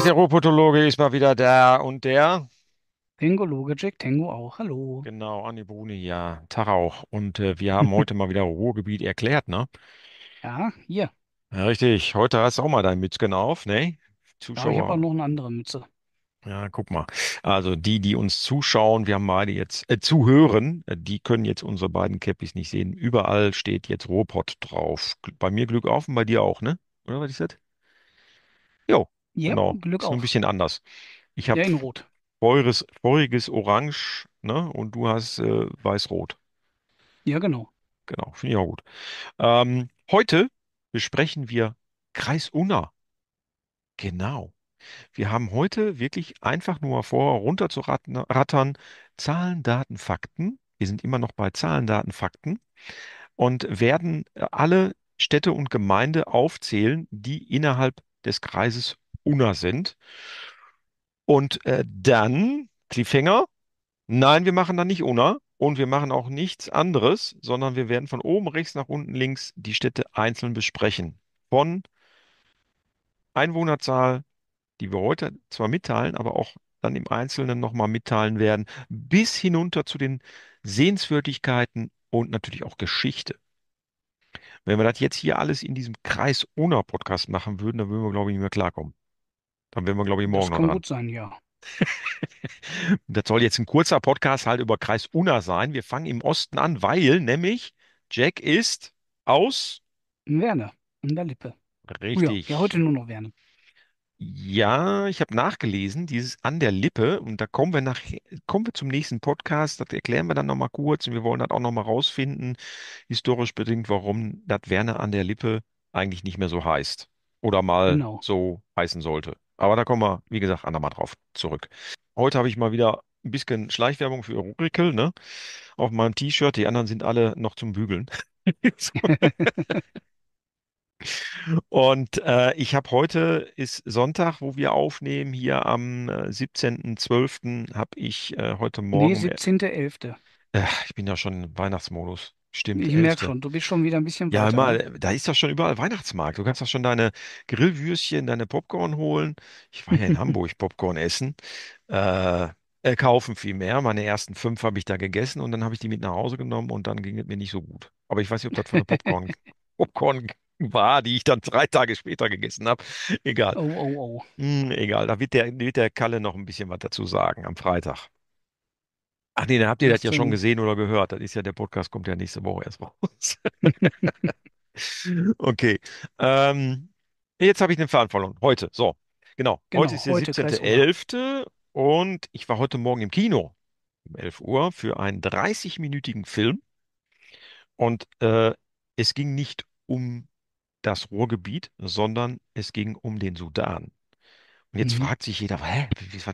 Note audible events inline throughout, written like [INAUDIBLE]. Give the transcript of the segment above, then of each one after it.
Ach, der Robotologe ist mal wieder da. Und der? Tengologe Jack Tango auch. Hallo. Genau, Anni Bruni, ja. Tag auch. Und äh, wir haben heute mal wieder Ruhrgebiet erklärt, ne? Ja, hier. Ja, richtig. Heute hast du auch mal dein Mützchen auf, ne? Ja, ich habe auch noch eine andere Mütze. Ja, guck mal. Also die, die uns zuschauen, wir haben beide jetzt äh, zuhören, äh, die können jetzt unsere beiden Käppis nicht sehen. Überall steht jetzt Robot drauf. Bei mir Glück auf und bei dir auch, ne? Oder was ist das? Jo, ja, Genau, Glück ist nur ein auf. bisschen anders. Ich habe Der in Rot. feures, feuriges Orange, ne? Und du hast äh, weiß-rot. Ja, genau. Genau, finde ich auch gut. Ähm, heute besprechen wir Kreis Unna. Genau. Wir haben heute wirklich einfach nur vor, runterzurattern, Zahlen, Daten, Fakten. Wir sind immer noch bei Zahlen, Daten, Fakten und werden äh, alle Städte und Gemeinde aufzählen, die innerhalb des Kreises Una sind. Und äh, dann, Cliffhanger, nein, wir machen dann nicht Una und wir machen auch nichts anderes, sondern wir werden von oben rechts nach unten links die Städte einzeln besprechen. Von Einwohnerzahl, die wir heute zwar mitteilen, aber auch dann im Einzelnen nochmal mitteilen werden, bis hinunter zu den Sehenswürdigkeiten und natürlich auch Geschichte. Wenn wir das jetzt hier alles in diesem Kreis ohne Podcast machen würden, dann würden wir, glaube ich, nicht mehr klarkommen. Dann werden wir, glaube ich, morgen das noch. Das kann dran. gut sein, ja. [LAUGHS] das soll jetzt ein kurzer Podcast halt über Kreis Unna sein. Wir fangen im Osten an, weil nämlich Jack ist aus Werner, in der Lippe. Oh Richtig. Ja, heute nur noch Werner. Ja, ich habe nachgelesen, dieses an der Lippe, und da kommen wir nach, kommen wir zum nächsten Podcast, das erklären wir dann nochmal kurz und wir wollen das auch nochmal rausfinden, historisch bedingt, warum das Werner an der Lippe eigentlich nicht mehr so heißt oder mal Genau. so heißen sollte. Aber da kommen wir, wie gesagt, andermal drauf zurück. Heute habe ich mal wieder ein bisschen Schleichwerbung für Oracle, ne? Auf meinem T-Shirt. Die anderen sind alle noch zum Bügeln. [LAUGHS] Und äh, ich habe heute ist Sonntag, wo wir aufnehmen. Hier am 17.12. Äh, habe ich äh, heute Morgen. Äh, nee, 17.11. Äh, ich bin ja schon im Weihnachtsmodus. Stimmt, Ich merke 11. schon, du bist schon wieder ein bisschen Ja, weiter, mal, ne? da ist doch schon überall Weihnachtsmarkt. Du kannst doch schon deine Grillwürstchen, deine Popcorn holen. Ich war ja in [LAUGHS] Hamburg Popcorn essen. Äh, äh, kaufen vielmehr. Meine ersten fünf habe ich da gegessen und dann habe ich die mit nach Hause genommen und dann ging es mir nicht so gut. Aber ich weiß nicht, ob das von der Popcorn, [LAUGHS] Popcorn war, die ich dann drei Tage später gegessen habe. Egal. Oh, oh, oh. Hm, egal. Da wird der, wird der Kalle noch ein bisschen was dazu sagen am Freitag. Ach nee, dann habt ihr das ja schon gesehen oder gehört. Das ist ja, der Podcast kommt ja nächste Woche erst raus. [LAUGHS] okay. Ähm, jetzt habe ich eine Verantwortung. Heute. So. Genau. genau heute ist der 17.11. und ich war heute Morgen im Kino um 11 Uhr für einen 30-minütigen Film. Und äh, es ging nicht um das Ruhrgebiet, sondern es ging um den Sudan. Und jetzt mhm. fragt sich jeder, hä, was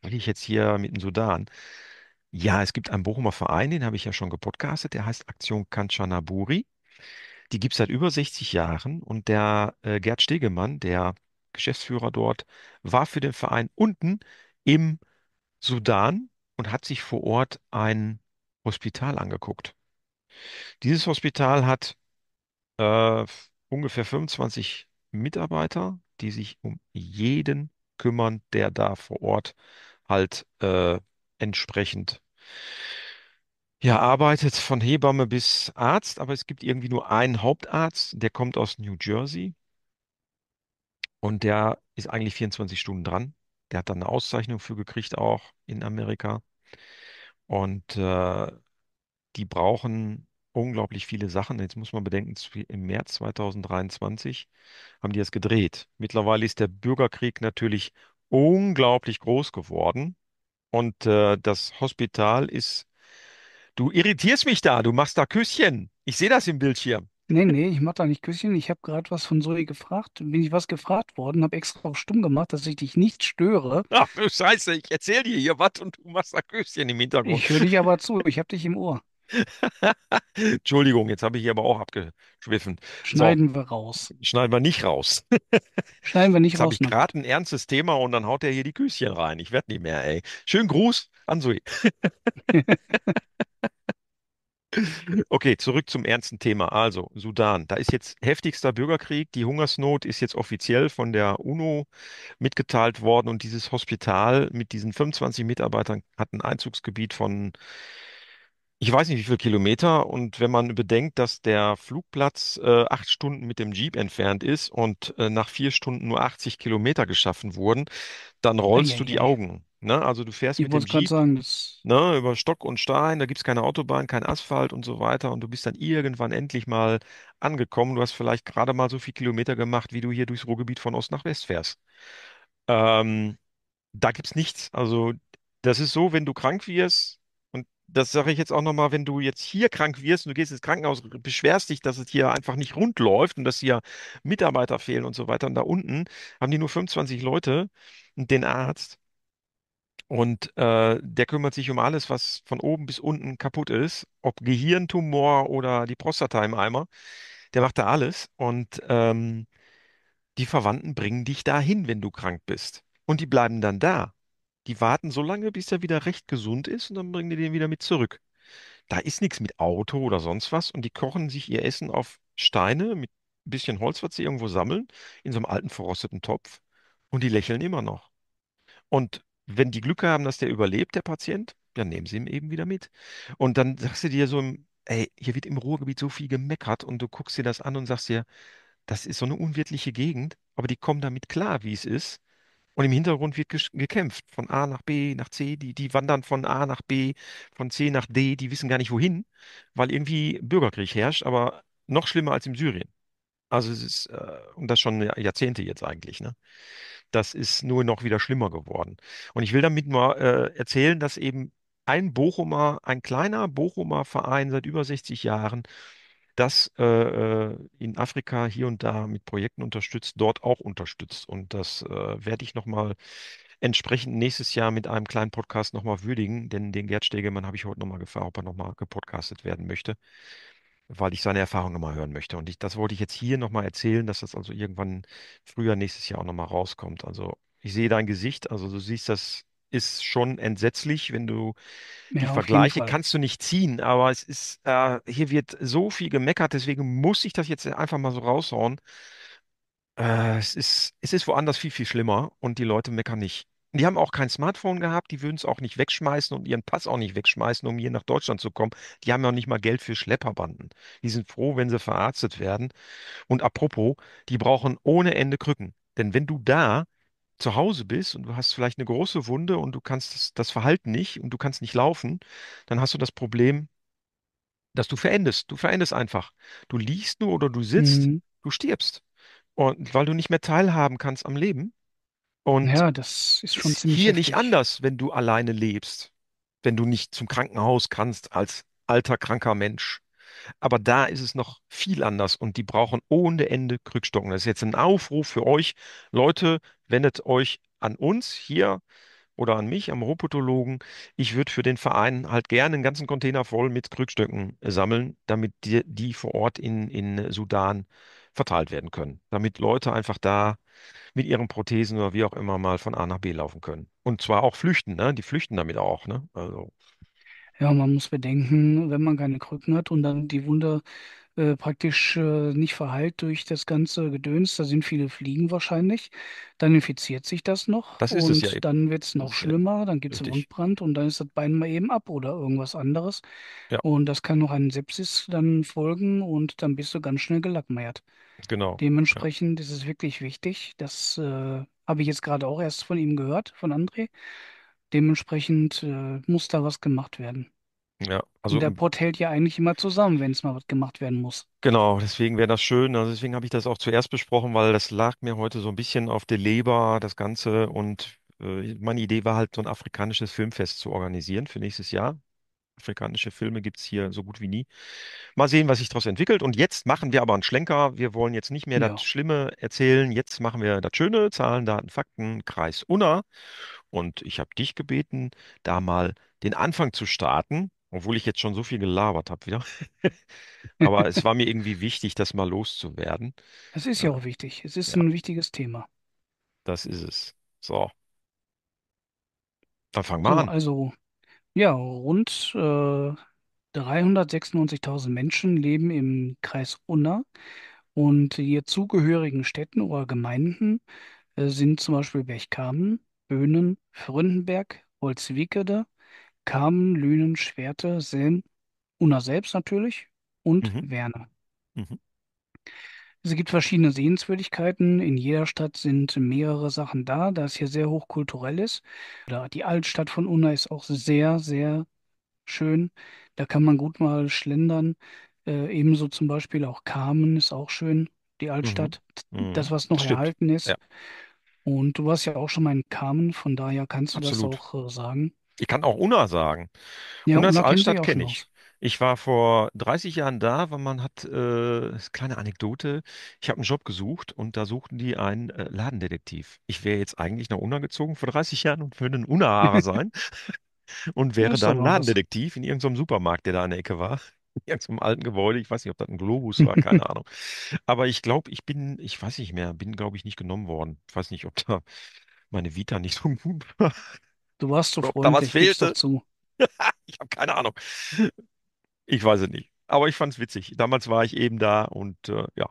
will ich jetzt hier mit dem Sudan? Ja, es gibt einen Bochumer Verein, den habe ich ja schon gepodcastet, der heißt Aktion Kanchanaburi. Die gibt es seit über 60 Jahren und der äh, Gerd Stegemann, der Geschäftsführer dort, war für den Verein unten im Sudan und hat sich vor Ort ein Hospital angeguckt. Dieses Hospital hat äh, ungefähr 25 Mitarbeiter, die sich um jeden kümmern, der da vor Ort halt äh, entsprechend ja, arbeitet von Hebamme bis Arzt, aber es gibt irgendwie nur einen Hauptarzt, der kommt aus New Jersey und der ist eigentlich 24 Stunden dran. Der hat dann eine Auszeichnung für gekriegt, auch in Amerika. Und äh, die brauchen unglaublich viele Sachen. Jetzt muss man bedenken, im März 2023 haben die das gedreht. Mittlerweile ist der Bürgerkrieg natürlich unglaublich groß geworden. Und äh, das Hospital ist. Du irritierst mich da, du machst da Küsschen. Ich sehe das im Bildschirm. Nee, nee, ich mache da nicht Küsschen. Ich habe gerade was von Zoe gefragt. Bin ich was gefragt worden, habe extra auch stumm gemacht, dass ich dich nicht störe. [LAUGHS] Ach, du Scheiße, ich erzähle dir hier was und du machst da Küsschen im Hintergrund. Ich höre dich aber zu, ich habe dich im Ohr. [LAUGHS] Entschuldigung, jetzt habe ich hier aber auch abgeschwiffen. Schneiden so, wir raus. Schneiden wir nicht raus. [LAUGHS] Schneiden wir nicht jetzt raus. Jetzt habe ich gerade ein ernstes Thema und dann haut er hier die Küsschen rein. Ich werde nicht mehr, ey. Schönen Gruß an Sui. [LAUGHS] okay, zurück zum ernsten Thema. Also, Sudan. Da ist jetzt heftigster Bürgerkrieg. Die Hungersnot ist jetzt offiziell von der UNO mitgeteilt worden und dieses Hospital mit diesen 25 Mitarbeitern hat ein Einzugsgebiet von ich weiß nicht, wie viele Kilometer. Und wenn man bedenkt, dass der Flugplatz äh, acht Stunden mit dem Jeep entfernt ist und äh, nach vier Stunden nur 80 Kilometer geschaffen wurden, dann rollst du die Eieiei. Augen. Ne? Also du fährst Ich mit dem wollte Jeep sagen, das, ne, über Stock und Stein, da gibt es keine Autobahn, kein Asphalt und so weiter. Und du bist dann irgendwann endlich mal angekommen. Du hast vielleicht gerade mal so viele Kilometer gemacht, wie du hier durchs Ruhrgebiet von Ost nach West fährst. Ähm, da es nichts. Also das ist so, wenn du krank wirst das sage ich jetzt auch nochmal, wenn du jetzt hier krank wirst und du gehst ins Krankenhaus, beschwerst dich, dass es hier einfach nicht rund läuft und dass hier Mitarbeiter fehlen und so weiter. Und da unten haben die nur 25 Leute und den Arzt. Und äh, der kümmert sich um alles, was von oben bis unten kaputt ist, ob Gehirntumor oder die Prostata im Eimer. Der macht da alles und ähm, die Verwandten bringen dich dahin, wenn du krank bist. Und die bleiben dann da. Die warten so lange, bis er wieder recht gesund ist und dann bringen die den wieder mit zurück. Da ist nichts mit Auto oder sonst was und die kochen sich ihr Essen auf Steine mit ein bisschen Holz, was sie irgendwo sammeln, in so einem alten verrosteten Topf und die lächeln immer noch. Und wenn die Glück haben, dass der überlebt, der Patient, dann nehmen sie ihn eben wieder mit. Und dann sagst du dir so, ey, hier wird im Ruhrgebiet so viel gemeckert und du guckst dir das an und sagst dir, das ist so eine unwirtliche Gegend, aber die kommen damit klar, wie es ist. Und im Hintergrund wird gekämpft von A nach B nach C. Die, die wandern von A nach B, von C nach D. Die wissen gar nicht wohin, weil irgendwie Bürgerkrieg herrscht, aber noch schlimmer als im Syrien. Also es ist, äh, und das schon Jahrzehnte jetzt eigentlich, ne? Das ist nur noch wieder schlimmer geworden. Und ich will damit mal äh, erzählen, dass eben ein Bochumer, ein kleiner Bochumer Verein seit über 60 Jahren das äh, äh, in Afrika hier und da mit Projekten unterstützt, dort auch unterstützt. Und das äh, werde ich nochmal entsprechend nächstes Jahr mit einem kleinen Podcast nochmal würdigen, denn den Gerd Stegemann habe ich heute nochmal gefragt, ob er nochmal gepodcastet werden möchte, weil ich seine Erfahrungen nochmal hören möchte. Und ich, das wollte ich jetzt hier nochmal erzählen, dass das also irgendwann früher nächstes Jahr auch nochmal rauskommt. Also ich sehe dein Gesicht, also du siehst das ist schon entsetzlich, wenn du ja, die Vergleiche kannst du nicht ziehen, aber es ist, äh, hier wird so viel gemeckert, deswegen muss ich das jetzt einfach mal so raushauen. Äh, es ist, es ist woanders viel, viel schlimmer und die Leute meckern nicht. Die haben auch kein Smartphone gehabt, die würden es auch nicht wegschmeißen und ihren Pass auch nicht wegschmeißen, um hier nach Deutschland zu kommen. Die haben ja nicht mal Geld für Schlepperbanden. Die sind froh, wenn sie verarztet werden. Und apropos, die brauchen ohne Ende Krücken. Denn wenn du da zu Hause bist und du hast vielleicht eine große Wunde und du kannst das, das Verhalten nicht und du kannst nicht laufen, dann hast du das Problem, dass du verendest. Du verendest einfach. Du liegst nur oder du sitzt, Mhm. du stirbst. Und weil du nicht mehr teilhaben kannst am Leben. Und Ja, das ist schon ziemlich hier nicht anders, wenn du alleine lebst, wenn du nicht zum Krankenhaus kannst als alter, kranker Mensch. Aber da ist es noch viel anders und die brauchen ohne Ende Krückstocken. Das ist jetzt ein Aufruf für euch. Leute, wendet euch an uns hier oder an mich, am Robotologen. Ich würde für den Verein halt gerne einen ganzen Container voll mit Krückstöcken sammeln, damit die, die vor Ort in, in Sudan verteilt werden können. Damit Leute einfach da mit ihren Prothesen oder wie auch immer mal von A nach B laufen können. Und zwar auch flüchten, ne? Die flüchten damit auch, ne? Also. Ja, man muss bedenken, wenn man keine Krücken hat und dann die Wunde äh, praktisch äh, nicht verheilt durch das ganze Gedöns, da sind viele Fliegen wahrscheinlich, dann infiziert sich das noch Das ist es ja und eben. dann wird es Das noch ist ja schlimmer, dann gibt es richtig. Wundbrand und dann ist das Bein mal eben ab oder irgendwas anderes und das kann noch einen Sepsis dann folgen und dann bist du ganz schnell gelackmeiert. genau. Dementsprechend ist es wirklich wichtig, das äh, habe ich jetzt gerade auch erst von ihm gehört, von André. Dementsprechend äh, muss da was gemacht werden. Ja, also Und der Pott hält ja eigentlich immer zusammen, wenn es mal was gemacht werden muss. genau, deswegen wäre das schön. Also deswegen habe ich das auch zuerst besprochen, weil das lag mir heute so ein bisschen auf der Leber, das Ganze. Und äh, meine Idee war halt, so ein afrikanisches Filmfest zu organisieren für nächstes Jahr. Afrikanische Filme gibt es hier so gut wie nie. Mal sehen, was sich daraus entwickelt. Und jetzt machen wir aber einen Schlenker. Wir wollen jetzt nicht mehr ja. das Schlimme erzählen. Jetzt machen wir das Schöne, Zahlen, Daten, Fakten, Kreis Unna. Und ich habe dich gebeten, da mal den Anfang zu starten, obwohl ich jetzt schon so viel gelabert habe wieder. [LAUGHS] aber es war mir irgendwie wichtig, das mal loszuwerden. Es ist ja äh, auch wichtig. Es ist ja. ein wichtiges Thema. Das ist es. So, dann fangen wir so, an. Also, ja, rund äh, 396.000 Menschen leben im Kreis Unna und ihr zugehörigen Städten oder Gemeinden äh, sind zum Beispiel Bechkamen, Böhnen, Fründenberg, Holzwickede, Kamen, Lünen, Schwerte, Selm, Unna selbst natürlich und Mhm. Werne. Mhm. Es gibt verschiedene Sehenswürdigkeiten. In jeder Stadt sind mehrere Sachen da, da es hier sehr hochkulturell ist. die Altstadt von Unna ist auch sehr, sehr schön. Da kann man gut mal schlendern. Äh, ebenso zum Beispiel auch Carmen ist auch schön, die mhm. Altstadt. Mhm. Das, was noch Stimmt. erhalten ist. Ja. Und du warst ja auch schon mal in Carmen, von daher kannst du Absolut. das auch äh, sagen. Ich kann auch Unna sagen. Ja, Unnas Unna kennt Altstadt auch schon kenne ich. Ich war vor 30 Jahren da, weil man hat, äh, kleine Anekdote, ich habe einen Job gesucht und da suchten die einen äh, Ladendetektiv. Ich wäre jetzt eigentlich nach Unna gezogen vor 30 Jahren und würde ein Unna-Haarer [LAUGHS] sein und Ja, wäre ist dann mal was. Ladendetektiv in irgendeinem Supermarkt, der da in der Ecke war. [LAUGHS] In irgendeinem alten Gebäude, ich weiß nicht, ob das ein Globus war, keine [LAUGHS] Ahnung. Aber ich glaube, ich bin, ich weiß nicht mehr, bin, glaube ich, nicht genommen worden. Ich weiß nicht, ob da meine Vita nicht so gut war Du warst so oder da was freundlich, gib's doch fehlte. zu. Ich habe keine Ahnung. Ich weiß es nicht. Aber ich fand es witzig. Damals war ich eben da und äh, ja,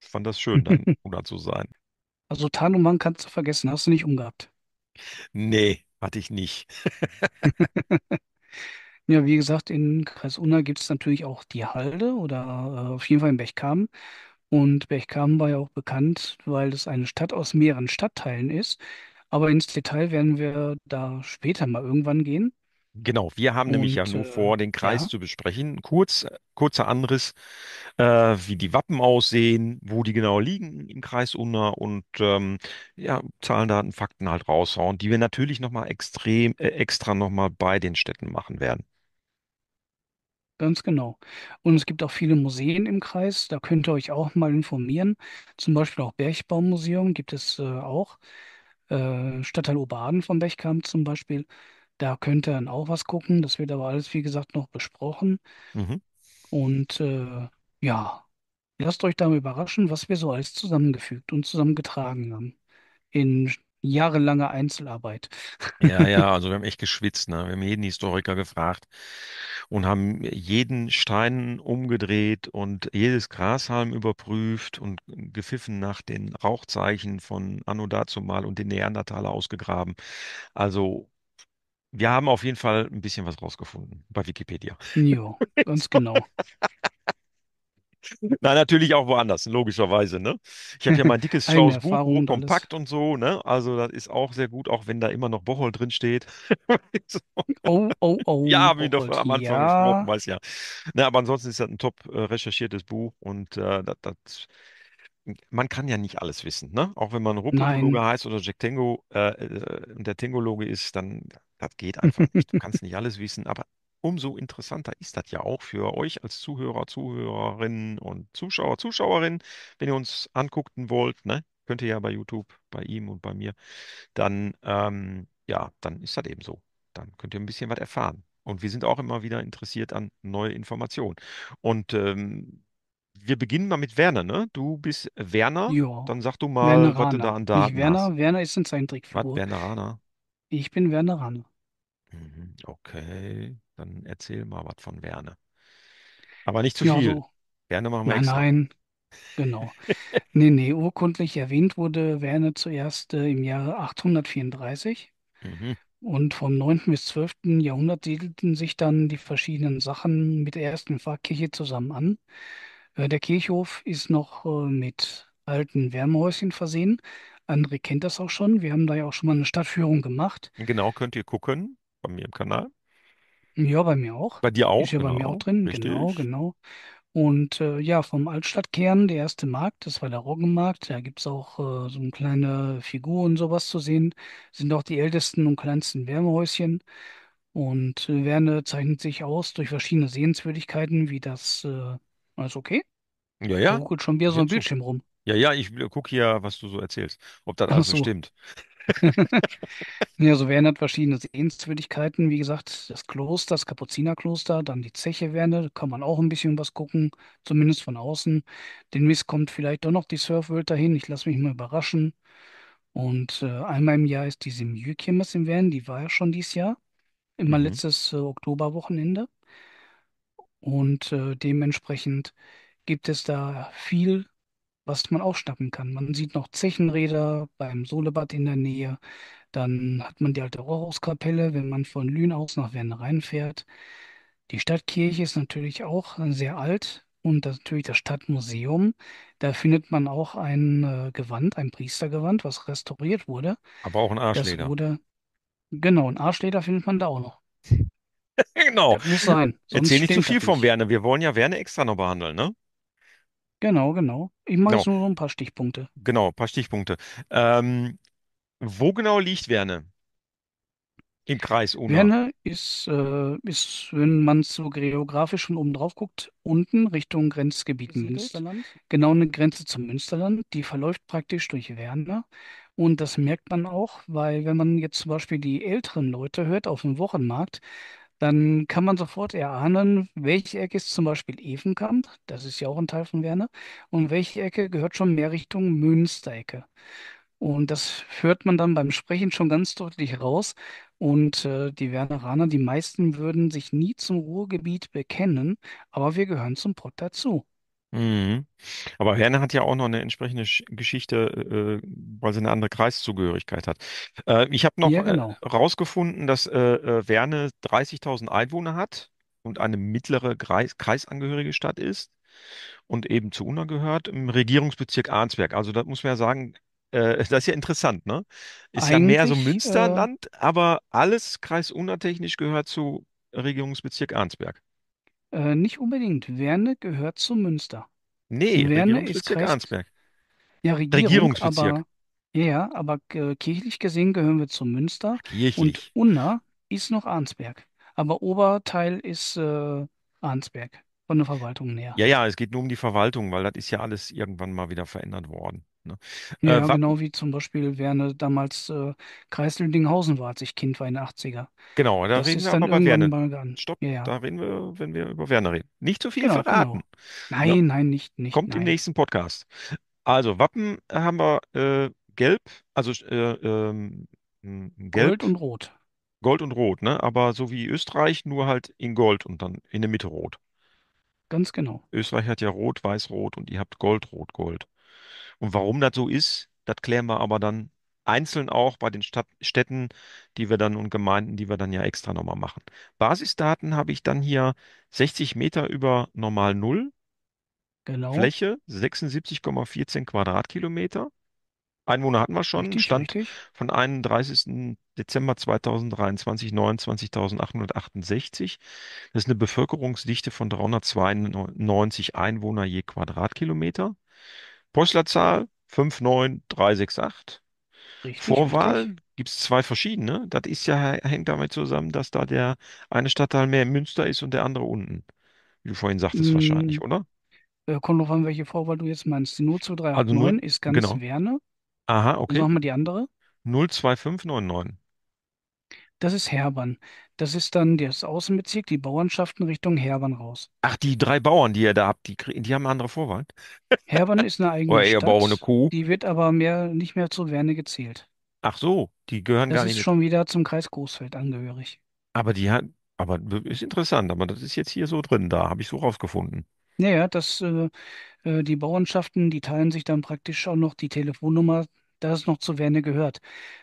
ich fand das schön, dann [LAUGHS] da zu sein. Also Tanuman kannst du vergessen, hast du nicht umgehabt. Nee, hatte ich nicht. [LAUGHS] Ja, wie gesagt, in Kreis Unna gibt es natürlich auch die Halde oder äh, auf jeden Fall in Bechkamen. Und Bechkamen war ja auch bekannt, weil es eine Stadt aus mehreren Stadtteilen ist. Aber ins Detail werden wir da später mal irgendwann gehen. Genau, wir haben nämlich ja nur äh, vor, den Kreis ja, zu besprechen. Kurz, äh, kurzer Anriss, äh, wie die Wappen aussehen, wo die genau liegen im Kreis Unna und ähm, ja, Zahlen, Daten, Fakten halt raushauen, die wir natürlich nochmal extrem, äh, extra nochmal bei den Städten machen werden. ganz genau. Und es gibt auch viele Museen im Kreis, da könnt ihr euch auch mal informieren. Zum Beispiel auch Bergbaumuseum gibt es äh, auch. Äh, Stadtteil Oberaden von Bechkamp zum Beispiel. Da könnte dann auch was gucken. Das wird aber alles, wie gesagt, noch besprochen. Mhm. Und äh, ja, lasst euch damit überraschen, was wir so alles zusammengefügt und zusammengetragen haben. In jahrelanger Einzelarbeit. Ja, ja, [LAUGHS] also wir haben echt geschwitzt, ne? Wir haben jeden Historiker gefragt und haben jeden Stein umgedreht und jedes Grashalm überprüft und gepfiffen nach den Rauchzeichen von Anno dazumal und den Neandertaler ausgegraben. Also wir haben auf jeden Fall ein bisschen was rausgefunden bei Wikipedia. Jo, ganz genau. [LAUGHS] Na, natürlich auch woanders, logischerweise, ne? Ich habe ja mein dickes, Shows [LAUGHS] Buch, und kompakt und so, ne? Also das ist auch sehr gut, auch wenn da immer noch Bocholt drin steht. so. [LAUGHS] Oh, oh, oh. Ja, haben doch am Anfang ja. gesprochen, weiß ja. Na, aber ansonsten ist das ein top äh, recherchiertes Buch und äh, das, das man kann ja nicht alles wissen, ne? Auch wenn man Rupologe heißt oder Jack Tango äh, und äh, der Tengologe ist, dann das geht [LAUGHS] einfach nicht. Du kannst nicht alles wissen, aber umso interessanter ist das ja auch für euch als Zuhörer, Zuhörerinnen und Zuschauer, Zuschauerinnen, wenn ihr uns anguckten wollt, ne? könnt ihr ja bei YouTube, bei ihm und bei mir, dann ähm, ja, dann ist das eben so. Dann könnt ihr ein bisschen was erfahren. Und wir sind auch immer wieder interessiert an neue Informationen. Und ähm, wir beginnen mal mit Werner, ne? Du bist Werner. Jo. Dann sag du mal, was du da an Daten Nicht Werner, hast. Werner ist ein Zeichentrickfigur. Was, Werneraner? Ich bin Werner Werneraner. Mhm, okay, dann erzähl mal was von Werne. Aber nicht zu Ja, viel. so. Werne machen wir Nein, extra. nein, genau. Nee, nee, urkundlich erwähnt wurde Werne zuerst äh, im Jahre 834 Mhm. und vom 9. bis 12. Jahrhundert siedelten sich dann die verschiedenen Sachen mit der ersten Pfarrkirche zusammen an. Äh, der Kirchhof ist noch äh, mit alten Wärmehäuschen versehen. André kennt das auch schon. Wir haben da ja auch schon mal eine Stadtführung gemacht. Genau, könnt ihr gucken bei mir im Kanal. Ja, bei mir auch. Bei dir auch, Ist ja bei mir genau. auch drin, genau, Richtig. genau. Und äh, ja, vom Altstadtkern, der erste Markt, das war der Roggenmarkt. Da gibt es auch äh, so eine kleine Figur und sowas zu sehen. Sind auch die ältesten und kleinsten Wärmehäuschen. Und äh, Werne zeichnet sich aus durch verschiedene Sehenswürdigkeiten, wie das. Äh, alles okay? Ja, Da ja. ruckelt schon wieder so ein Jetzt Bildschirm rum. Ja, ja, ich äh, gucke hier, was du so erzählst, ob das Ach alles so so. stimmt. [LAUGHS] ja, so Werne hat verschiedene Sehenswürdigkeiten. Wie gesagt, das Kloster, das Kapuzinerkloster, dann die Zeche Werne, da kann man auch ein bisschen was gucken, zumindest von außen. Den Mist kommt vielleicht doch noch die Surfwelt dahin, ich lasse mich mal überraschen. Und äh, einmal im Jahr ist diese mjö in Werne, die war ja schon dieses Jahr, immer mhm. letztes äh, Oktoberwochenende. Und äh, dementsprechend gibt es da viel was man auch schnappen kann. Man sieht noch Zechenräder beim Solebad in der Nähe. Dann hat man die alte Rohrhauskapelle, wenn man von Lühn aus nach Werne reinfährt. Die Stadtkirche ist natürlich auch sehr alt und das, natürlich das Stadtmuseum. Da findet man auch ein äh, Gewand, ein Priestergewand, was restauriert wurde. Aber auch ein Das Arschleder. wurde, genau, ein Arschleder findet man da auch noch. [LAUGHS] Genau. Das muss sein, sonst Erzähl nicht zu viel das vom Werner. Wir wollen ja Werner extra noch behandeln, ne? Genau, genau. Ich mache Genau, jetzt nur so ein paar Stichpunkte. genau, ein paar Stichpunkte. Ähm, wo genau liegt Werne im Kreis Unna? Werne ist, äh, ist, wenn man so geografisch von oben drauf guckt, unten Richtung Grenzgebiet Münsterland. Genau eine Grenze zum Münsterland. Die verläuft praktisch durch Werne. Und das merkt man auch, weil wenn man jetzt zum Beispiel die älteren Leute hört auf dem Wochenmarkt, dann kann man sofort erahnen, welche Ecke ist zum Beispiel Evenkamp, das ist ja auch ein Teil von Werner, und welche Ecke gehört schon mehr Richtung Münsterecke. Und das hört man dann beim Sprechen schon ganz deutlich raus. Und äh, die Werneraner, die meisten würden sich nie zum Ruhrgebiet bekennen, aber wir gehören zum Pott dazu. Mhm. Aber Werner hat ja auch noch eine entsprechende Geschichte, äh, äh, weil sie eine andere Kreiszugehörigkeit hat. Äh, ich habe noch äh, genau. rausgefunden, dass äh, äh, 30.000 Einwohner hat und eine mittlere Kreis kreisangehörige Stadt ist und eben zu Unna gehört im Regierungsbezirk Arnsberg. Also das muss man ja sagen, äh, [LAUGHS] das ist ja interessant, ne? Ist ja mehr so Eigentlich, äh, Münsterland, aber alles Kreis gehört zu Regierungsbezirk Arnsberg. Äh, nicht unbedingt. Werne gehört zu Münster. Nee, Werne ist Regierungsbezirk Kreis, Arnsberg. ja, Regierung, Regierungsbezirk. aber ja, aber äh, kirchlich gesehen gehören wir zu Münster und Kirchlich. Unna ist noch Arnsberg. Aber Oberteil ist äh, Arnsberg, von der Verwaltung näher. Ja, ja, es geht nur um die Verwaltung, weil das ist ja alles irgendwann mal wieder verändert worden. Ne? Äh, ja, äh, genau wie zum Beispiel Werner damals äh, Kreisel-Dinghausen war, als ich Kind war in den 80er. Genau, da das reden wir auch aber bei Werne. Stopp, ja, ja. da reden wir, wenn wir über Werner reden. Nicht zu viel genau, verraten. Genau. Nein, ja. nein, nicht, nicht. Kommt nein. im nächsten Podcast. Also, Wappen haben wir äh, gelb, also äh, ähm, hm, hm, gelb. Gold und rot. Gold und rot, ne? Aber so wie Österreich, nur halt in Gold und dann in der Mitte rot. Ganz genau. Österreich hat ja rot, weiß, rot und ihr habt Gold, rot, Gold. Und warum das so ist, das klären wir aber dann einzeln auch bei den Stadt Städten, die wir dann und Gemeinden, die wir dann ja extra nochmal machen. Basisdaten habe ich dann hier 60 Meter über normal Null, Genau. Fläche 76,14 Quadratkilometer. Einwohner hatten wir schon, Richtig, Stand richtig. von 31. Dezember 2023 29.868. Das ist eine Bevölkerungsdichte von 392 Einwohner je Quadratkilometer. Postleitzahl 59368. Richtig, Vorwahl gibt es zwei verschiedene. Das ist ja, hängt damit zusammen, dass da der eine Stadtteil mehr in Münster ist und der andere unten. Wie du vorhin sagtest, mm. wahrscheinlich, oder? Äh, kommt drauf an, welche Vorwahl du jetzt meinst. Die Also 02389 ist ganz genau. Werne. Aha, Und okay. sag mal die andere. 02599. Das ist Herbern. Das ist dann das Außenbezirk, die Bauernschaften Richtung Herbern raus. Ach, die drei Bauern, die ihr da habt, die, die haben eine andere Vorwahl. Herbern ist eine eigene [LAUGHS] Oder ihr Stadt, braucht eine Kuh. die wird aber mehr, nicht mehr zu Werne gezählt. Ach so, die gehören Das gar ist nicht ist schon wieder zum Kreis Großfeld angehörig. Aber die hat, aber ist interessant, aber das ist jetzt hier so drin, da habe ich so rausgefunden. Naja, das, äh, äh die Bauernschaften, die teilen sich dann praktisch auch noch die Telefonnummer da ist noch zu Werne gehört,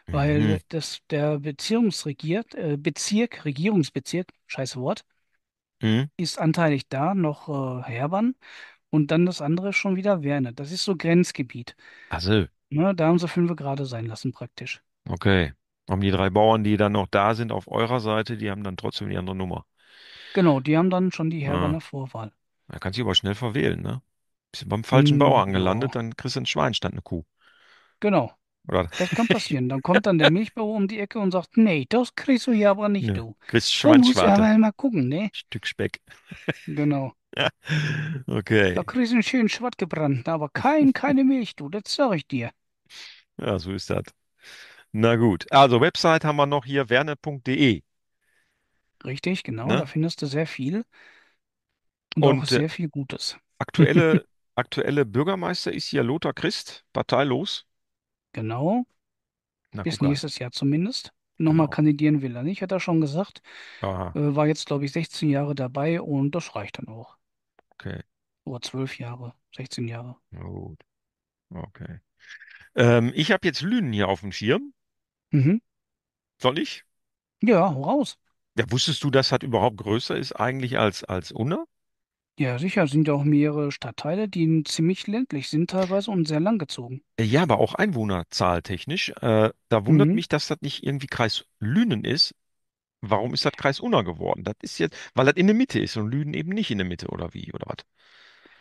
weil mhm. das der Bezirksregiert, äh, Bezirk, Regierungsbezirk, scheiß Wort, mhm. ist anteilig da, noch äh, Herbern und dann das andere schon wieder Werne. Das ist so Grenzgebiet. Also. Ne, da haben sie fünf gerade sein lassen praktisch. Okay. Haben die drei Bauern, die dann noch da sind auf eurer Seite, die haben dann trotzdem die andere Nummer. Genau, die haben dann schon die Herberner ah. Vorwahl. Da kannst du aber schnell verwählen, ne? Bist du beim falschen hm, Bauern gelandet, dann kriegst du ein Schwein statt eine Kuh. Genau. Oder? Das kann passieren. Dann kommt dann der Milchbauer um die Ecke und sagt, nee, das kriegst du hier aber nicht, ja, du. Kriegst Schweinschwarte. Da musst aber mal gucken, ne? Stück Speck. Genau. Ja. Okay. Da kriegst du einen schönen Schwatt gebrannt, aber kein, keine Milch, du, das sag ich dir. Ja, so ist das. Na gut. Also, Website haben wir noch hier, werne.de. Richtig, genau. Ne? Da findest du sehr viel und, und auch äh, sehr viel Gutes. Aktuelle, [LAUGHS] aktuelle Bürgermeister ist hier Lothar Christ, parteilos. Genau. Na, Bis nächstes Jahr zumindest. Nochmal Genau. kandidieren will er nicht, hat er schon gesagt. Aha, äh, war jetzt, glaube ich, 16 Jahre dabei und das reicht dann auch. okay. Oder 12 Jahre, 16 Jahre. Gut, okay. Ähm, ich habe jetzt Lünen hier auf dem Schirm. Mhm. Soll ich? Ja, hau raus. Ja, wusstest du, dass das überhaupt größer ist eigentlich als, als Unna? Ja, sicher sind ja auch mehrere Stadtteile, die ziemlich ländlich sind teilweise und sehr langgezogen. Äh, ja, aber auch einwohnerzahltechnisch. Äh, da wundert Mhm. mich, dass das nicht irgendwie Kreis Lünen ist. Warum ist das Kreis Unna geworden? Das ist jetzt, weil das in der Mitte ist und Lünen eben nicht in der Mitte oder wie oder was?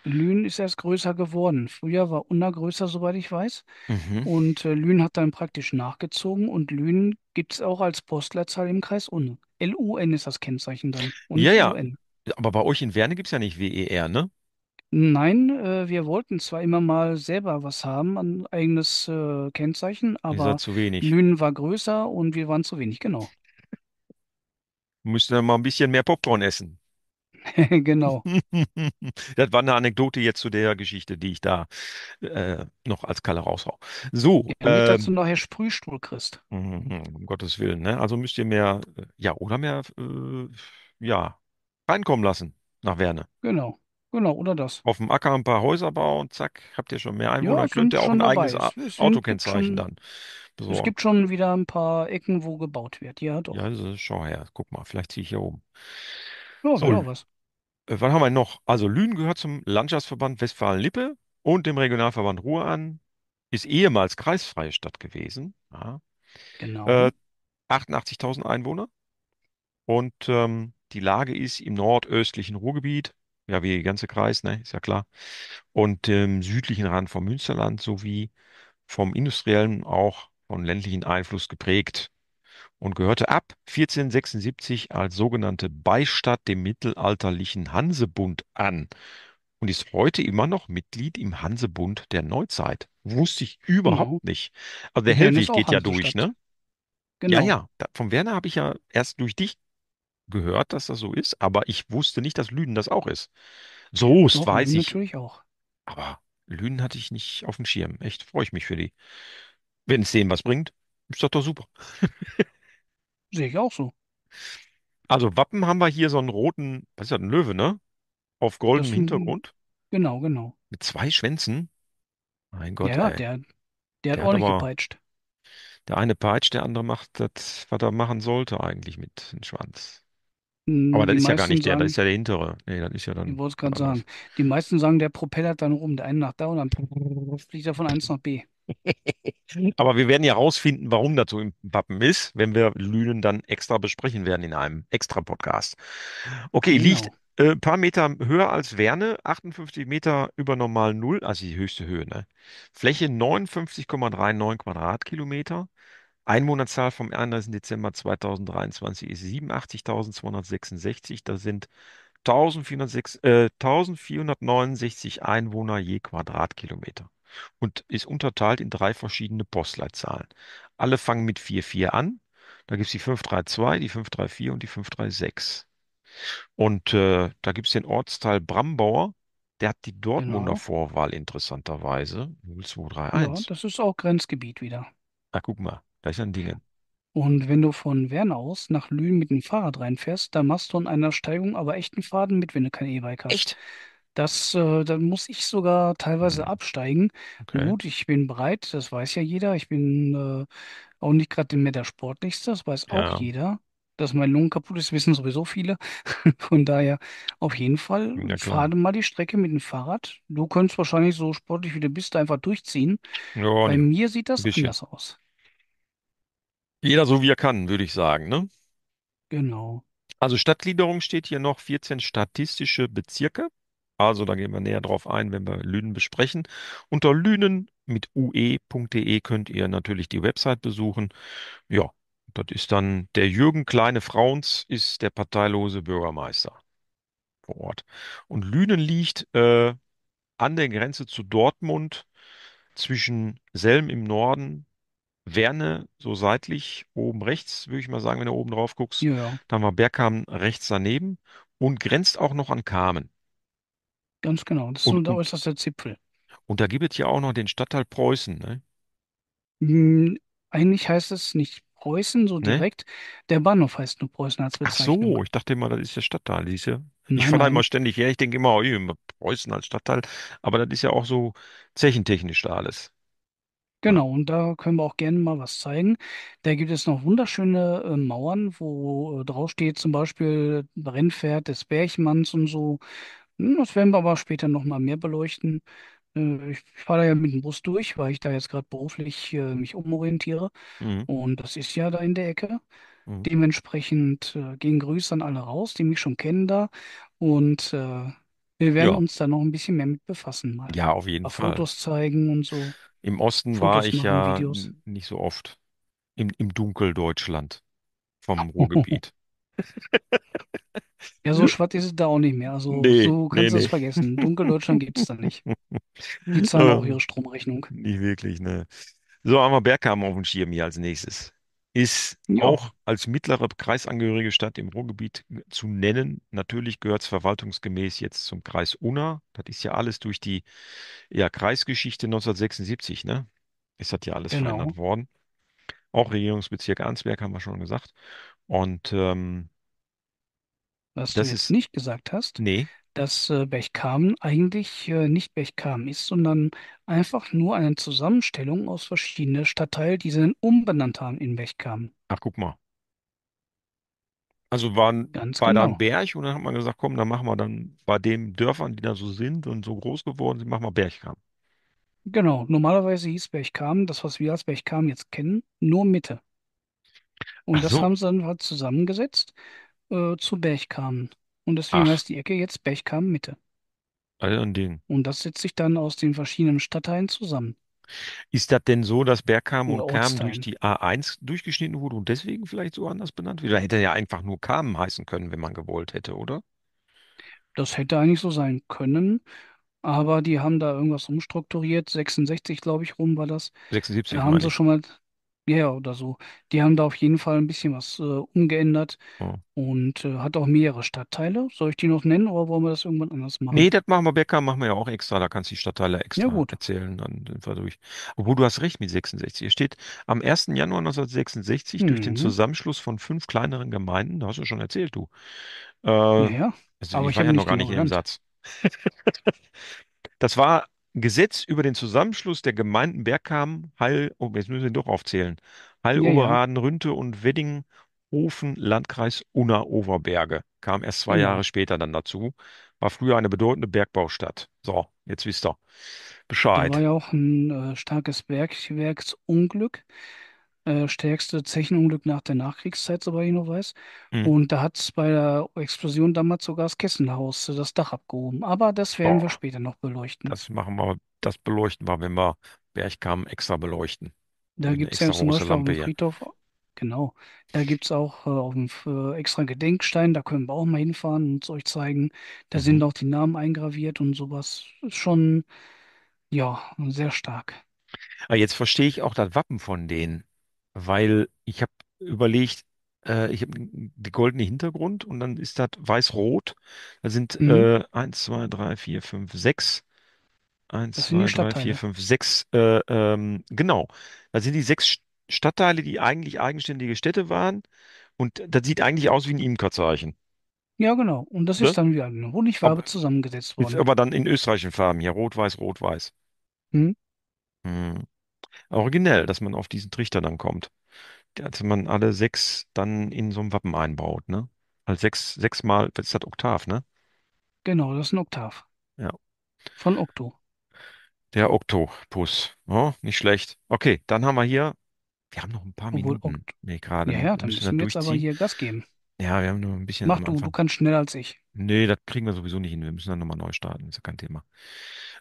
Lünen ist erst größer geworden. Früher war Unna größer, soweit ich weiß. Mhm. Und äh, Lünen hat dann praktisch nachgezogen und Lünen gibt es auch als Postleitzahl im Kreis Unna. L-U-N ist das Kennzeichen dann und Ja, nicht ja. UN. Aber bei euch in Werne gibt es ja nicht WER, ne? Nein, äh, wir wollten zwar immer mal selber was haben, ein eigenes äh, Kennzeichen, Ihr seid aber zu wenig. Lünen war größer und wir waren zu wenig, genau. Müsste ihr mal ein bisschen mehr Popcorn essen. [LAUGHS] Genau. [LAUGHS] Das war eine Anekdote jetzt zu der Geschichte, die ich da äh, noch als Kalle raushau. So, Ja, nicht, dass du ähm, nachher Sprühstuhl kriegst. [LAUGHS] Um Gottes Willen, ne? Also müsst ihr mehr, äh, ja, oder mehr, äh, ja, reinkommen lassen nach Werne. Genau, genau, oder das. Auf dem Acker ein paar Häuser bauen, zack, habt ihr schon mehr Einwohner, Ja, könnt ihr auch ein dabei. eigenes A- Es, es sind, Autokennzeichen schon, dann es gibt schon wieder ein paar Ecken, wo gebaut wird. Ja, doch. Ja, so, schau her, guck mal, vielleicht ziehe ich hier oben. Ja, So, wäre genau was. Äh, was haben wir noch? Also Lünen gehört zum Landschaftsverband Westfalen-Lippe und dem Regionalverband Ruhr an, ist ehemals kreisfreie Stadt gewesen. Ja. Genau. Äh, Genau. 88.000 Einwohner und ähm, die Lage ist im nordöstlichen Ruhrgebiet, ja, wie der ganze Kreis, ne, ist ja klar, und im ähm, südlichen Rand vom Münsterland sowie vom industriellen, auch von ländlichen Einfluss geprägt und gehörte ab 1476 als sogenannte Beistadt dem mittelalterlichen Hansebund an und ist heute immer noch Mitglied im Hansebund der Neuzeit. Wusste ich überhaupt mhm. nicht. Also der Helwig geht ja durch, ne? Genau. Ja, ja. vom Werner habe ich ja erst durch dich gehört, dass das so ist, aber ich wusste nicht, dass Lünen das auch ist. Soest Doch, weiß Lünen ich, natürlich auch. aber Lünen hatte ich nicht auf dem Schirm. Echt, freue ich mich für die. Wenn es denen was bringt, ist das doch super. [LAUGHS] Sehe ich auch so. Also Wappen haben wir hier so einen roten, was ist das, ein Löwe, ne? Auf goldenem sind, Hintergrund genau, genau. mit zwei Schwänzen. Mein Gott, ja, der, der hat Der ordentlich aber, gepeitscht. der eine peitscht, der andere macht das, was er machen sollte eigentlich mit dem Schwanz. Mm, Aber das ist ja gar nicht der, das ist ja der hintere. Nee, das ist ja ich wollte es gerade sagen, die meisten sagen, der Propeller dann rum, der eine nach da und dann fliegt er von 1 nach B. [LAUGHS] Aber wir werden ja rausfinden, warum das so im Pappen ist, wenn wir Lünen dann extra besprechen werden in einem extra Podcast. Okay, genau. liegt Genau. äh, ein paar Meter höher als Werne, 58 Meter über normal Null, also die höchste Höhe, ne? Fläche 59,39 Quadratkilometer. Einwohnerzahl vom 31. Dezember 2023 ist 87.266. Das sind 1406, äh, 1469 Einwohner je Quadratkilometer und ist unterteilt in drei verschiedene Postleitzahlen. Alle fangen mit 44 an. Da gibt es die 532, die 534 und die 536. Und äh, da gibt es den Ortsteil Brambauer. Der hat die Dortmunder genau. Vorwahl interessanterweise. 0231. Ja, das ist auch Grenzgebiet wieder. Na, ah, guck mal. Gleich an Dingen. Und wenn du von Wern aus nach Lünen mit dem Fahrrad reinfährst, dann machst du an einer Steigung aber echten Faden mit, wenn du kein E-Bike hast. Echt? Das, äh, da muss ich sogar teilweise mhm. absteigen. Okay. Gut, ich bin breit, das weiß ja jeder. Ich bin äh, auch nicht gerade mehr der Sportlichste, das weiß auch Ja, jeder. Dass mein Lungen kaputt ist, wissen sowieso viele. [LAUGHS] Von daher auf jeden Fall ja fahr klar. mal die Strecke mit dem Fahrrad. Du könntest wahrscheinlich so sportlich wie du bist einfach durchziehen. Ja, Bei ein mir sieht das bisschen. anders aus. Jeder so wie er kann, würde ich sagen, ne? Genau. Also Stadtgliederung steht hier noch 14 statistische Bezirke. Also da gehen wir näher drauf ein, wenn wir Lünen besprechen. Unter lünen mit ue.de könnt ihr natürlich die Website besuchen. Ja, das ist dann der Jürgen Kleine Frauens ist der parteilose Bürgermeister vor Ort. Und Lünen liegt äh, an der Grenze zu Dortmund zwischen Selm im Norden Werne so seitlich oben rechts, würde ich mal sagen, wenn du oben drauf guckst. Ja, Dann war Bergkamen rechts daneben und grenzt auch noch an Kamen. ganz genau. Das ist Und, nur der und, äußerste Zipfel. und da gibt es ja auch noch den Stadtteil Preußen, ne? Hm, eigentlich heißt es nicht Preußen so ne? direkt. Der Bahnhof heißt nur Preußen als Bezeichnung. Ach so, ne? ich dachte immer, das ist der Stadtteil, diese. Ich Nein, fahre immer ständig her, ich denke immer, oh, Preußen als Stadtteil, aber das ist ja auch so zechentechnisch da alles. Genau, und da können wir auch gerne mal was zeigen. Da gibt es noch wunderschöne äh, Mauern, wo äh, drauf steht zum Beispiel Rennpferd des Bergmanns und so. Hm, das werden wir aber später nochmal mehr beleuchten. Äh, ich fahre da ja mit dem Bus durch, weil ich da jetzt gerade beruflich äh, mich umorientiere. Mhm. Und das ist ja da in der Ecke. Mhm. Dementsprechend äh, gehen Grüße an alle raus, die mich schon kennen da. Und äh, wir werden Ja, uns da noch ein bisschen mehr mit befassen mal. ja, auf jeden Fall. Fotos zeigen und so. Im Osten war Fotos ich machen, ja Videos. nicht so oft. Im, im Dunkeldeutschland vom [LAUGHS] Ruhrgebiet. Ja, so schwatt ist es da auch nicht mehr. Also Nee, so nee, kannst du das nee. vergessen. Dunkeldeutschland gibt es da nicht. [LAUGHS] Die zahlen auch ihre Stromrechnung. Nicht wirklich, ne. So, haben wir Bergkamen auf dem Schirm hier als nächstes ist ja. auch als mittlere kreisangehörige Stadt im Ruhrgebiet zu nennen. Natürlich gehört es verwaltungsgemäß jetzt zum Kreis Unna. Das ist ja alles durch die ja, Kreisgeschichte 1976, ne? Ist das ja alles genau. verändert worden. Auch Regierungsbezirk Arnsberg haben wir schon gesagt. Und ähm, was das du jetzt ist, nicht gesagt hast, nee dass äh, Bechkamen eigentlich äh, nicht Bechkamen ist, sondern einfach nur eine Zusammenstellung aus verschiedenen Stadtteilen, die sie dann umbenannt haben in Bechkamen. Ach, guck mal. Also waren, Ganz war da ein genau. Berg und dann hat man gesagt, komm, dann machen wir dann bei den Dörfern, die da so sind und so groß geworden sind, machen wir Bergkamen. Genau. Normalerweise hieß Bechkamen, das, was wir als Bechkamen jetzt kennen, nur Mitte. Und Ach das so. haben sie dann halt zusammengesetzt äh, zu Bergkamen. Und deswegen Ach, heißt die Ecke jetzt Bechkam Mitte. all ein Ding. Und das setzt sich dann aus den verschiedenen Stadtteilen zusammen. Ist das denn so, dass Bergkamen Oder und Kamen durch Ortsteilen. die A1 durchgeschnitten wurde und deswegen vielleicht so anders benannt wird? Da hätte ja einfach nur Kamen heißen können, wenn man gewollt hätte, oder? Das hätte eigentlich so sein können, aber die haben da irgendwas umstrukturiert. 66, glaube ich, rum war das. Da 76 haben meine sie ich. schon mal, ja, oder so. Die haben da auf jeden Fall ein bisschen was äh, umgeändert und äh, hat auch mehrere Stadtteile. Soll ich die noch nennen oder wollen wir das irgendwann anders Nee, machen? das machen wir, Bäcker, machen wir ja auch extra. Da kannst du die Stadtteile Ja, extra gut. erzählen, dann sind wir durch. Obwohl, du hast recht mit 66. Hier steht, am 1. Januar 1966 durch den Mhm. Zusammenschluss von fünf kleineren Gemeinden, da hast du schon erzählt, du. Äh, Ja, ja. Äh, also Aber ich ich war habe ja noch nicht gar genau nicht im genannt. Satz. Das war Gesetz über den Zusammenschluss der Gemeinden Bergkamen, Hall, oh, jetzt müssen wir doch aufzählen. Hall, Ja, ja, Oberhagen, und Wedding, Hofen, Landkreis Unna-Oberberge. Kam erst zwei mhm. Jahre später dann dazu. War früher eine bedeutende Bergbaustadt. So, jetzt wisst ihr Bescheid. Da war ja auch ein äh, starkes Bergwerksunglück. Äh, stärkste Zechenunglück nach der Nachkriegszeit, soweit ich noch weiß. Mhm. Und da hat es bei der Explosion damals sogar das Kessenhaus, äh, das Dach abgehoben. Aber das werden wir später noch beleuchten. das machen wir, das beleuchten wir, wenn wir Bergkamm extra beleuchten. Da gibt es ja extra zum große Beispiel auf Lampe dem hier. Friedhof, genau, da gibt es auch äh, auf dem äh, extra Gedenkstein, da können wir auch mal hinfahren und es euch zeigen. Da mhm. sind auch die Namen eingraviert und sowas. Ist schon, ja, sehr stark. Aber ah, jetzt verstehe ich auch das Wappen von denen weil ich habe überlegt, äh, ich habe den goldenen Hintergrund und dann ist das weiß-rot. Da sind 1, 2, 3, 4, 5, 6. 1, 2, 3, 4, 5, 6. genau. Da sind die sechs Stadtteile, die eigentlich eigenständige Städte waren. Und das sieht eigentlich aus wie ein Imkerzeichen. Ja, genau. Und das Ne? ist dann wie eine Honigfarbe Aber, zusammengesetzt ist worden. aber dann in österreichischen Farben. Ja, rot, weiß, rot, weiß. Hm? Hm originell, dass man auf diesen Trichter dann kommt. Dass man alle sechs dann in so ein Wappen einbaut, ne? Also sechs, sechsmal, das ist das Oktav, ne? Genau, das ist ein Oktav Ja. von Okto. Der Oktopus. Oh, ne? nicht schlecht. Okay, dann haben wir hier, wir haben noch ein paar Obwohl, Minuten. Okt Nee, gerade. ja, ja, dann müssen wir jetzt aber hier Gas geben. Ja, wir haben nur ein bisschen Mach am du, du kannst schneller als ich. Nee, das kriegen wir sowieso nicht hin. Wir müssen dann nochmal neu starten. Ist ja kein Thema.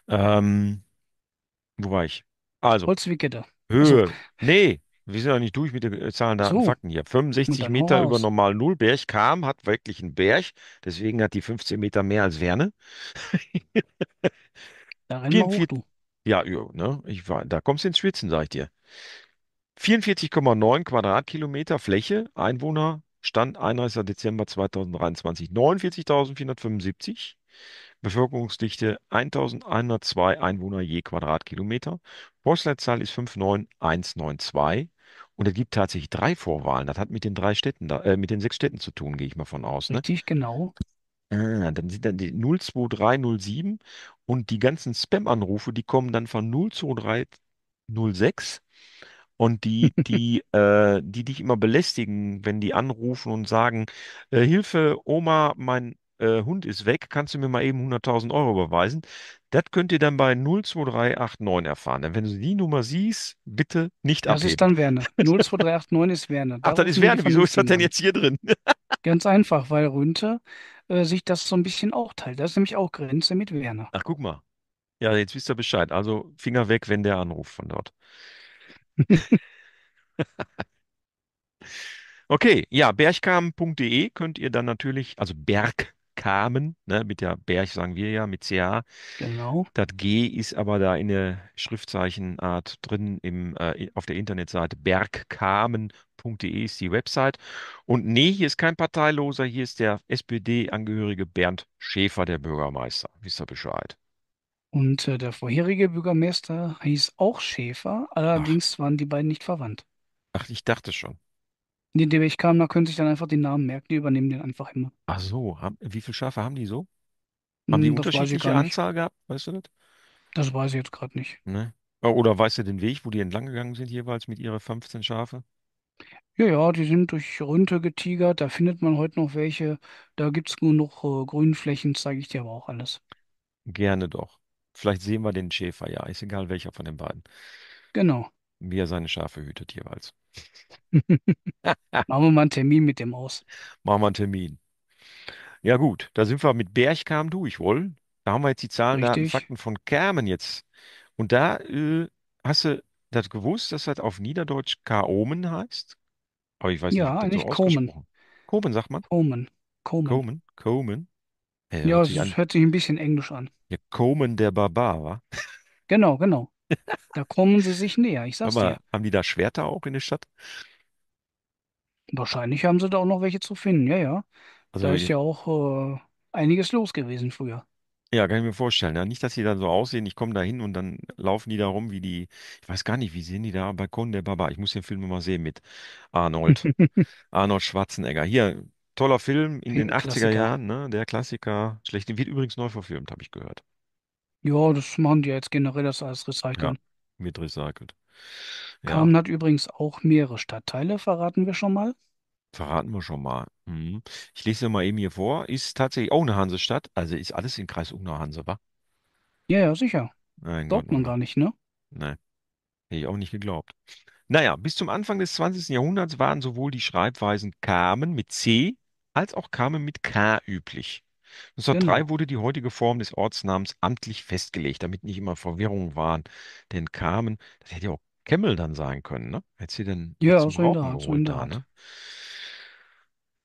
Ähm, wo war ich? Also. Holzwickede. Höhe. Also, nee, wir sind noch nicht durch mit den Zahlen, Daten, so. Fakten hier. 65 Meter über normal Null. Berg kam, hat wirklich einen Berg. Deswegen hat die 15 Meter mehr als Werne. da rennen wir hoch, Ja, ne? ich war, da kommst du ins Schwitzen, sag ich dir. 44,9 Quadratkilometer Fläche, Einwohner, Stand 31. Dezember 2023 49.475. Bevölkerungsdichte 1102 Einwohner je Quadratkilometer. Postleitzahl ist 59192. Und es gibt tatsächlich drei Vorwahlen. Das hat mit den drei Städten, da, äh, mit den sechs Städten zu tun, gehe ich mal von aus. Ne? Richtig, genau. Ah, dann sind dann die 02307 und die ganzen Spam-Anrufe, die kommen dann von 02306 und die, [LAUGHS] die, äh, die dich immer belästigen, wenn die anrufen und sagen, äh, Hilfe, Oma, mein äh, Hund ist weg, kannst du mir mal eben 100.000 Euro überweisen. Das könnt ihr dann bei 02389 erfahren. Denn wenn du die Nummer siehst, bitte nicht das abheben. Das ist dann Werner. 02389 [LAUGHS] ist Werner. Da Ach, dann ist Werner. Wieso ist das denn jetzt hier drin? [LAUGHS] Ganz einfach, weil Rünte äh, sich das so ein bisschen auch teilt. Das ist nämlich auch Grenze mit Werner. Ach, guck mal. Ja, jetzt wisst ihr Bescheid. Also Finger weg, wenn der anruft von dort. [LAUGHS] okay, ja, bergkam.de könnt ihr dann natürlich, also Berg kamen, ne, mit der Berg sagen wir ja, mit CH. Genau. Das G ist aber da in der Schriftzeichenart drin im, äh, auf der Internetseite bergkamen.de ist die Website. Und nee, hier ist kein Parteiloser, hier ist der SPD-Angehörige Bernd Schäfer, der Bürgermeister. Wisst ihr Bescheid? Und äh, der vorherige Bürgermeister hieß auch Schäfer, allerdings Ach. waren die beiden nicht verwandt. Ach, ich dachte schon. In ich kam, da können sich dann einfach die Namen merken, die übernehmen den einfach immer. Ach so, haben, wie viele Schafe haben die so? Hm, haben die Das weiß ich unterschiedliche gar nicht. Anzahl gehabt? Weißt du das? Das weiß ich jetzt gerade nicht. Ne? Oh, oder weißt du den Weg, wo die entlang gegangen sind jeweils mit ihren 15 Schafe? Ja, ja, die sind durch Rünthe getigert, da findet man heute noch welche. Da gibt es genug äh, Grünflächen, zeige ich dir aber auch alles. Gerne doch. Vielleicht sehen wir den Schäfer ja. Ist egal welcher von den beiden. Genau. Wie er seine Schafe hütet jeweils. [LAUGHS] Machen wir mal einen Termin mit dem aus. Machen wir einen Termin. Ja gut, da sind wir mit Bergkam durch, wohl. Da haben wir jetzt die Zahlen, Daten, Richtig. Fakten von Kermen jetzt. Und da äh, hast du das gewusst, dass das auf Niederdeutsch Kaomen heißt? Aber ich weiß nicht, ob Ja, das so eigentlich Komen. ausgesprochen. Komen sagt man. Komen. Komen. Komen, Komen. Äh, Ja, hört sich es an. hört sich ein bisschen Englisch an. Ja, Komen der Barbar, wa? Genau, genau. Da kommen sie sich näher, ich sag's Aber dir. haben die da Schwerter auch in der Stadt? Wahrscheinlich haben sie da auch noch welche zu finden. Ja, ja. Also, Da ist ja auch äh, einiges los gewesen früher. ja, kann ich mir vorstellen. Ja, nicht, dass die da so aussehen, ich komme da hin und dann laufen die da rum wie die, ich weiß gar nicht, wie sehen die da Balkon der Baba? Ich muss den Film mal sehen mit Arnold. [LAUGHS] Arnold Schwarzenegger. Hier, toller Film in den 80er Filmklassiker. Jahren, ne? Der Klassiker. Schlecht, wird übrigens neu verfilmt, habe ich gehört. Ja, das machen die jetzt generell, das alles Ja, recyceln. wird recycelt. Ja, Carmen hat übrigens auch mehrere Stadtteile, verraten wir schon mal. verraten wir schon mal. Mhm. Ich lese dir mal eben hier vor. Ist tatsächlich auch eine Hansestadt. Also ist alles im Kreis Unna Hanse, wa? Ja, ja, sicher. Mein Gott, Glaubt man nein. gar nicht, ne? Nein, hätte ich auch nicht geglaubt. Naja, bis zum Anfang des 20. Jahrhunderts waren sowohl die Schreibweisen Kamen mit C als auch Kamen mit K üblich. 1903 Genau. wurde die heutige Form des Ortsnamens amtlich festgelegt, damit nicht immer Verwirrungen waren. Denn kamen, das hätte ja auch Kemmel dann sein können, ne? Hätte sie dann Ja, zum so in der Rauchen Art, so in der da, Art. ne?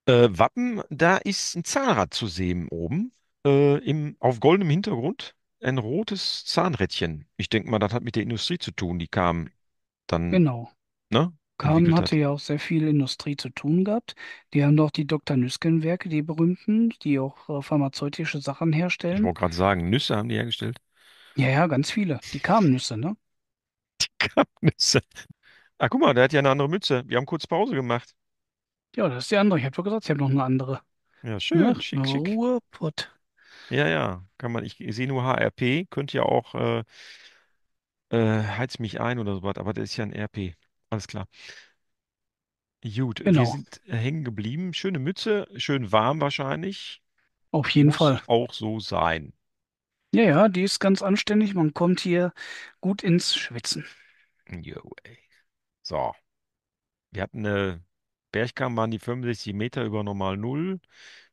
Äh, Wappen, da ist ein Zahnrad zu sehen oben, äh, im, auf goldenem Hintergrund ein rotes Zahnrädchen. Ich denke mal, das hat mit der Industrie zu tun. Die kamen dann, Genau. ne? Brookhamen entwickelt hatte hat. ja auch sehr viel Industrie zu tun gehabt. Die haben doch die Dr. Nüsken-Werke, die berühmten, die auch äh, pharmazeutische Sachen Ich herstellen. wollte gerade sagen, Nüsse haben die hergestellt. Ja, ja, ganz viele. Die kamen Nüsse, ne? [LAUGHS] Nüsse. Ah, guck mal, der hat ja eine andere Mütze. Wir haben kurz Pause gemacht. Ja, das ist die andere. Ich habe doch gesagt, ich habe noch eine andere. Ja, ne? schön, Ne? schick, schick. Ruhrpott. Ja, ja, kann man. Ich, ich sehe nur HRP, könnte ja auch äh, äh, heiz mich ein oder sowas, aber das ist ja ein RP. Alles klar. Gut, wir genau. sind hängen geblieben. Schöne Mütze, schön warm wahrscheinlich. auf jeden Muss Fall. auch so sein. Ja, ja, die ist ganz anständig. Man kommt hier gut ins Schwitzen. Jo, ey. So, wir hatten eine Bergkamm waren die 65 Meter über normal Null.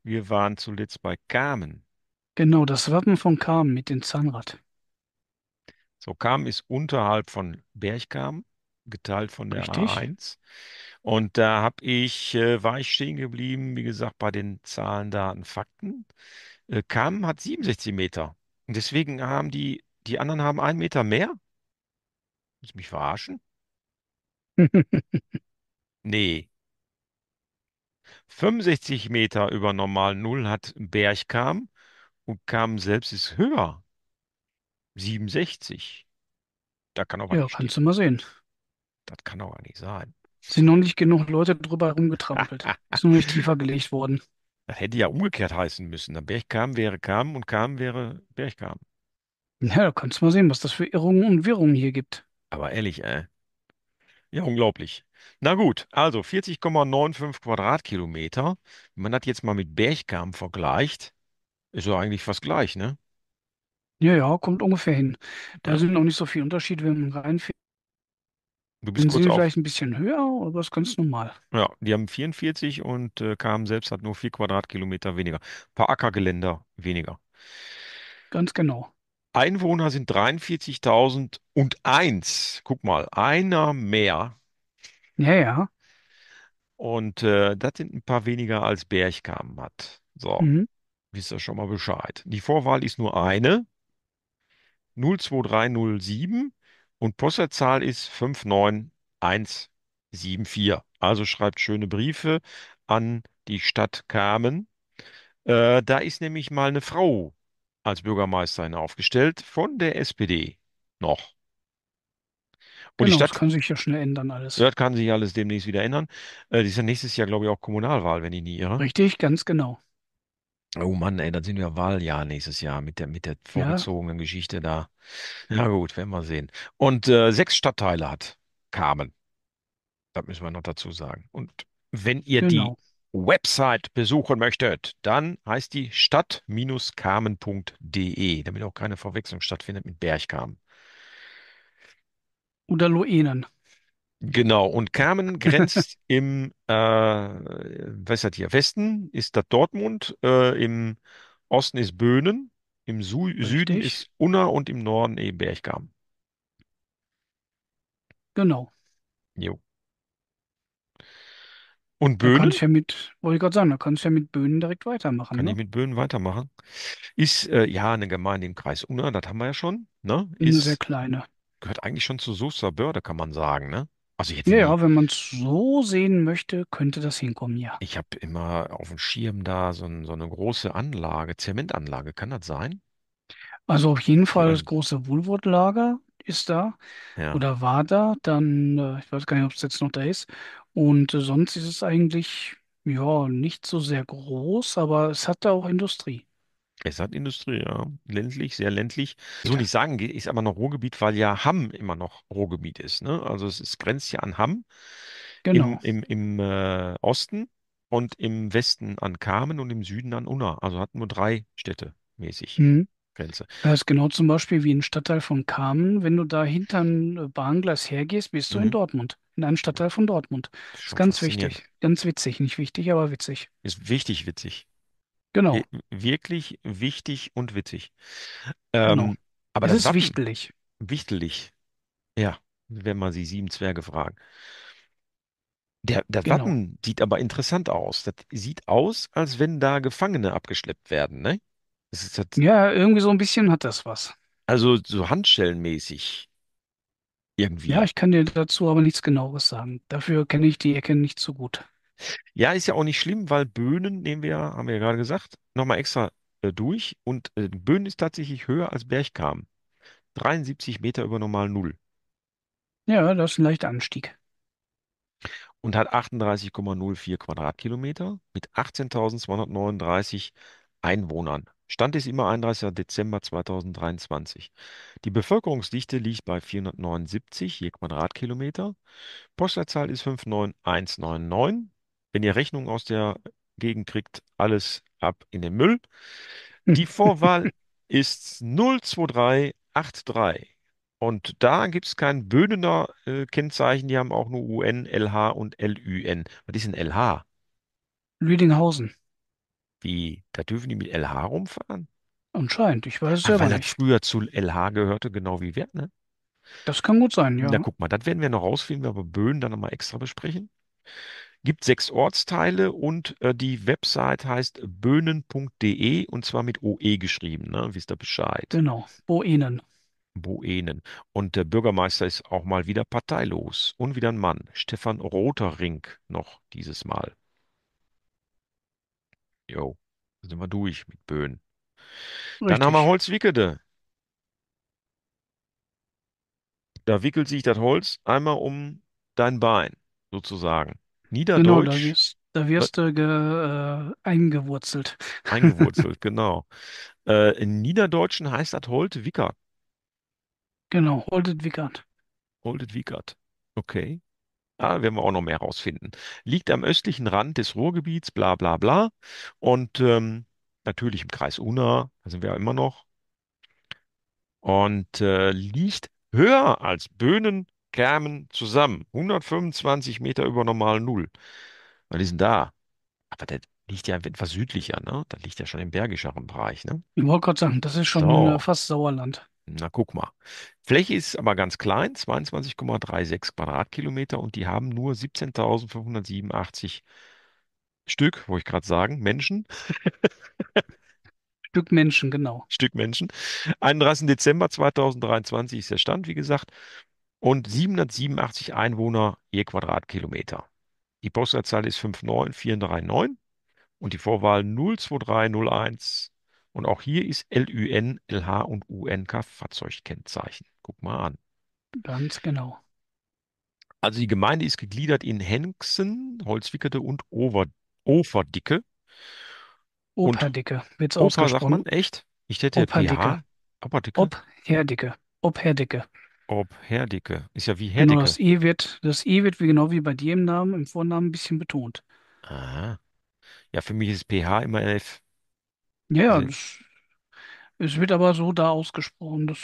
Wir waren zuletzt bei Carmen. Genau, das Wappen von Carmen mit dem Zahnrad. So, Kamen ist unterhalb von Bergkamm geteilt von der Richtig. A1. Und da habe ich, äh, war ich stehen geblieben, wie gesagt, bei den Zahlen, Daten, Fakten. Äh, Kamen hat 67 Meter. Und deswegen haben die, die anderen haben einen Meter mehr. Muss mich verarschen? [LAUGHS] nee. 65 Meter über normal Null hat Berg Bergkam und Kam selbst ist höher. 67. Da kann auch was Ja, nicht kannst du mal sehen das kann doch gar nicht sein. Sind noch nicht genug Leute drüber rumgetrampelt. [LAUGHS] Ist noch nicht tiefer gelegt worden. Das hätte ja umgekehrt heißen müssen. Dann Bergkam wäre Kam und Kam wäre Bergkam. Ja, da kannst du mal sehen, was das für Irrungen und Wirrungen hier gibt. Aber ehrlich, ey. Äh, ja, unglaublich. Na gut, also 40,95 Quadratkilometer. Wenn man das jetzt mal mit Bergkam vergleicht, ist ja eigentlich fast gleich, ne? Ja, ja, kommt ungefähr hin. Da sind noch nicht so viele Unterschiede, wenn man reinfährt. Du bist Sind kurz sie auf. vielleicht ein bisschen höher, aber ist ganz normal. Ja, die haben 44 und äh, KM selbst hat nur 4 Quadratkilometer weniger. Ein paar Ackergeländer weniger. Ganz genau. Einwohner sind 43.001. Guck mal, einer mehr. Ja, ja. Und äh, das sind ein paar weniger als Berchtesgaden hat. So, Mhm. wisst ihr schon mal Bescheid. Die Vorwahl ist nur eine, 02307. Und Postleitzahl ist 59174. Also schreibt schöne Briefe an die Stadt Kamen. Äh, da ist nämlich mal eine Frau als Bürgermeisterin aufgestellt von der SPD noch. Und die Genau, das kann sich ja schnell ändern alles. das kann sich alles demnächst wieder ändern. Äh, die ist ja nächstes Jahr, glaube ich, auch Kommunalwahl, wenn ich nie irre. Richtig, ganz genau. Oh Mann, ey, dann sind wir Wahljahr nächstes Jahr mit der, mit der Ja, vorgezogenen Geschichte da. Na gut, werden wir sehen. Und äh, sechs Stadtteile hat Carmen. Das müssen wir noch dazu sagen. Und wenn ihr die genau. Website besuchen möchtet, dann heißt die stadt-carmen.de, damit auch keine Verwechslung stattfindet mit Bergkamen. Oder Luenen. Genau, und Kamen [LAUGHS] grenzt im, äh, was hat hier, Westen ist das Dortmund, äh, im Osten ist Böhnen, im Su Süden ist Unna und im Norden eben Berchtesgaden. genau. Jo. Und Da kann Böhnen? ich ja mit, wollte ich gerade sagen, da kann ich ja mit Böhnen direkt weitermachen, Kann ne? ich mit Böhnen weitermachen? Ist äh, ja eine Gemeinde im Kreis Unna, das haben wir ja schon, ne? Eine sehr kleine. gehört eigentlich schon zu Soester Börde, kann man sagen, ne? Also jetzt Ja, wenn man es so sehen möchte, könnte das hinkommen, ja. ich habe immer auf dem Schirm da so, ein, so eine große Anlage, Zementanlage, kann das sein? Also auf jeden Fall Oder, das große Woolworth-Lager ist da ja, oder war da. Dann, äh, ich weiß gar nicht, ob es jetzt noch da ist. Und äh, sonst ist es eigentlich, ja, nicht so sehr groß, aber es hat da auch Industrie. Es hat Industrie, ja. Ländlich, sehr ländlich. So nicht sagen, ist aber noch Ruhrgebiet, weil ja Hamm immer noch Ruhrgebiet ist. Ne? Also es ist, grenzt ja an Hamm genau. im, im, im äh, Osten und im Westen an Kamen und im Süden an Unna. Also hat nur drei Städte mäßig. Mhm. Grenze. Das ist genau zum Beispiel wie ein Stadtteil von Kamen. Wenn du da hinterm äh, Bahnglas hergehst, bist du mhm. in Dortmund, in einem Stadtteil von Dortmund. Das ist ganz wichtig, ganz witzig, nicht wichtig, aber witzig. Ist wichtig, witzig. Genau. Äh, wirklich wichtig und witzig. Genau. Ähm, Genau. aber Es das ist Wappen, wichtelig. wichtig, ja, wenn man sie sieben Zwerge fragen. Der, das Genau. Wappen sieht aber interessant aus. Das sieht aus, als wenn da Gefangene abgeschleppt werden, ne? Das ist das, Ja, irgendwie so ein bisschen hat das was. also so handschellenmäßig Ja, ich kann dir dazu aber nichts Genaueres sagen. Dafür kenne ich die Ecke nicht so gut. Ja, ist ja auch nicht schlimm, weil Böhnen nehmen wir ja, haben wir ja gerade gesagt, nochmal extra äh, durch. Und äh, Böhnen ist tatsächlich höher als Bergkam. 73 Meter über normal Null Ja, das ist ein leichter Anstieg. und hat 38,04 Quadratkilometer mit 18.239 Einwohnern. Stand ist immer 31. Dezember 2023. Die Bevölkerungsdichte liegt bei 479 je Quadratkilometer. Postleitzahl ist 59199 wenn ihr Rechnungen aus der Gegend kriegt, alles ab in den Müll. Hm. Die Vorwahl ist 02383. Und da gibt es kein Bödener äh, Kennzeichen, die haben auch nur UN, LH und LÜN. Was ist denn LH? Lüdinghausen. Wie? Da dürfen die mit LH rumfahren? Anscheinend, ich weiß es Ach, selber weil das nicht. früher zu LH gehörte, genau wie Wert, ne? Das kann gut sein, ja. Na, guck mal, das werden wir noch rausfinden, wenn wir Böden dann nochmal extra besprechen gibt sechs Ortsteile und äh, die Website heißt böhnen.de und zwar mit OE geschrieben, ne? wisst ihr Bescheid. Genau, Boenen. Boenen. Und der Bürgermeister ist auch mal wieder parteilos und wieder ein Mann. Stefan Rotering noch dieses Mal. Jo, sind wir durch mit Böhnen. Dann haben wir Holzwickede. Da wickelt sich das Holz einmal um dein Bein, sozusagen. Genau, da wirst, da wirst du ge, äh, eingewurzelt. [LAUGHS] eingewurzelt, genau. Äh, in Niederdeutschen heißt das Holt Wickert. Genau, Holdet Wickert. Holdet Wickert. Okay. Da werden wir auch noch mehr rausfinden. Liegt am östlichen Rand des Ruhrgebiets, bla bla bla. Und ähm, natürlich im Kreis Una, da sind wir ja immer noch. Und äh, liegt höher als Böhnen, kamen zusammen. 125 Meter über normal Null. Weil die sind da. Aber der liegt ja etwas südlicher, ne? Das liegt ja schon im bergischeren Bereich, ne? Ich wollte gerade sagen, das ist schon So. Äh, fast Sauerland. Na, guck mal. Fläche ist aber ganz klein, 22,36 Quadratkilometer und die haben nur 17.587 Stück, wo ich gerade sagen, Menschen, [LAUGHS] Stück Menschen, genau. Stück Menschen. 31. Dezember 2023 ist der Stand, wie gesagt und 787 Einwohner je Quadratkilometer. Die Postleitzahl ist 59439 und die Vorwahl 02301. Und auch hier ist LÜN, LH und UNK Fahrzeugkennzeichen. Guck mal an. Ganz genau. Also die Gemeinde ist gegliedert in Henksen, Holzwickerte und Over Overdicke. Operdicke wird's Oper, ausgesprochen. sagt man, echt? Ich hätte Operdicke. Operdicke. Opherdicke. Opherdicke. Ob Herdecke. Ist ja wie Genau, Herdecke. das E wird, das E wird wie genau wie bei dir im Namen, im Vornamen ein bisschen betont. Aha. Ja, für mich ist pH immer 11. Ja, ja, Also, es wird aber so da ausgesprochen. Das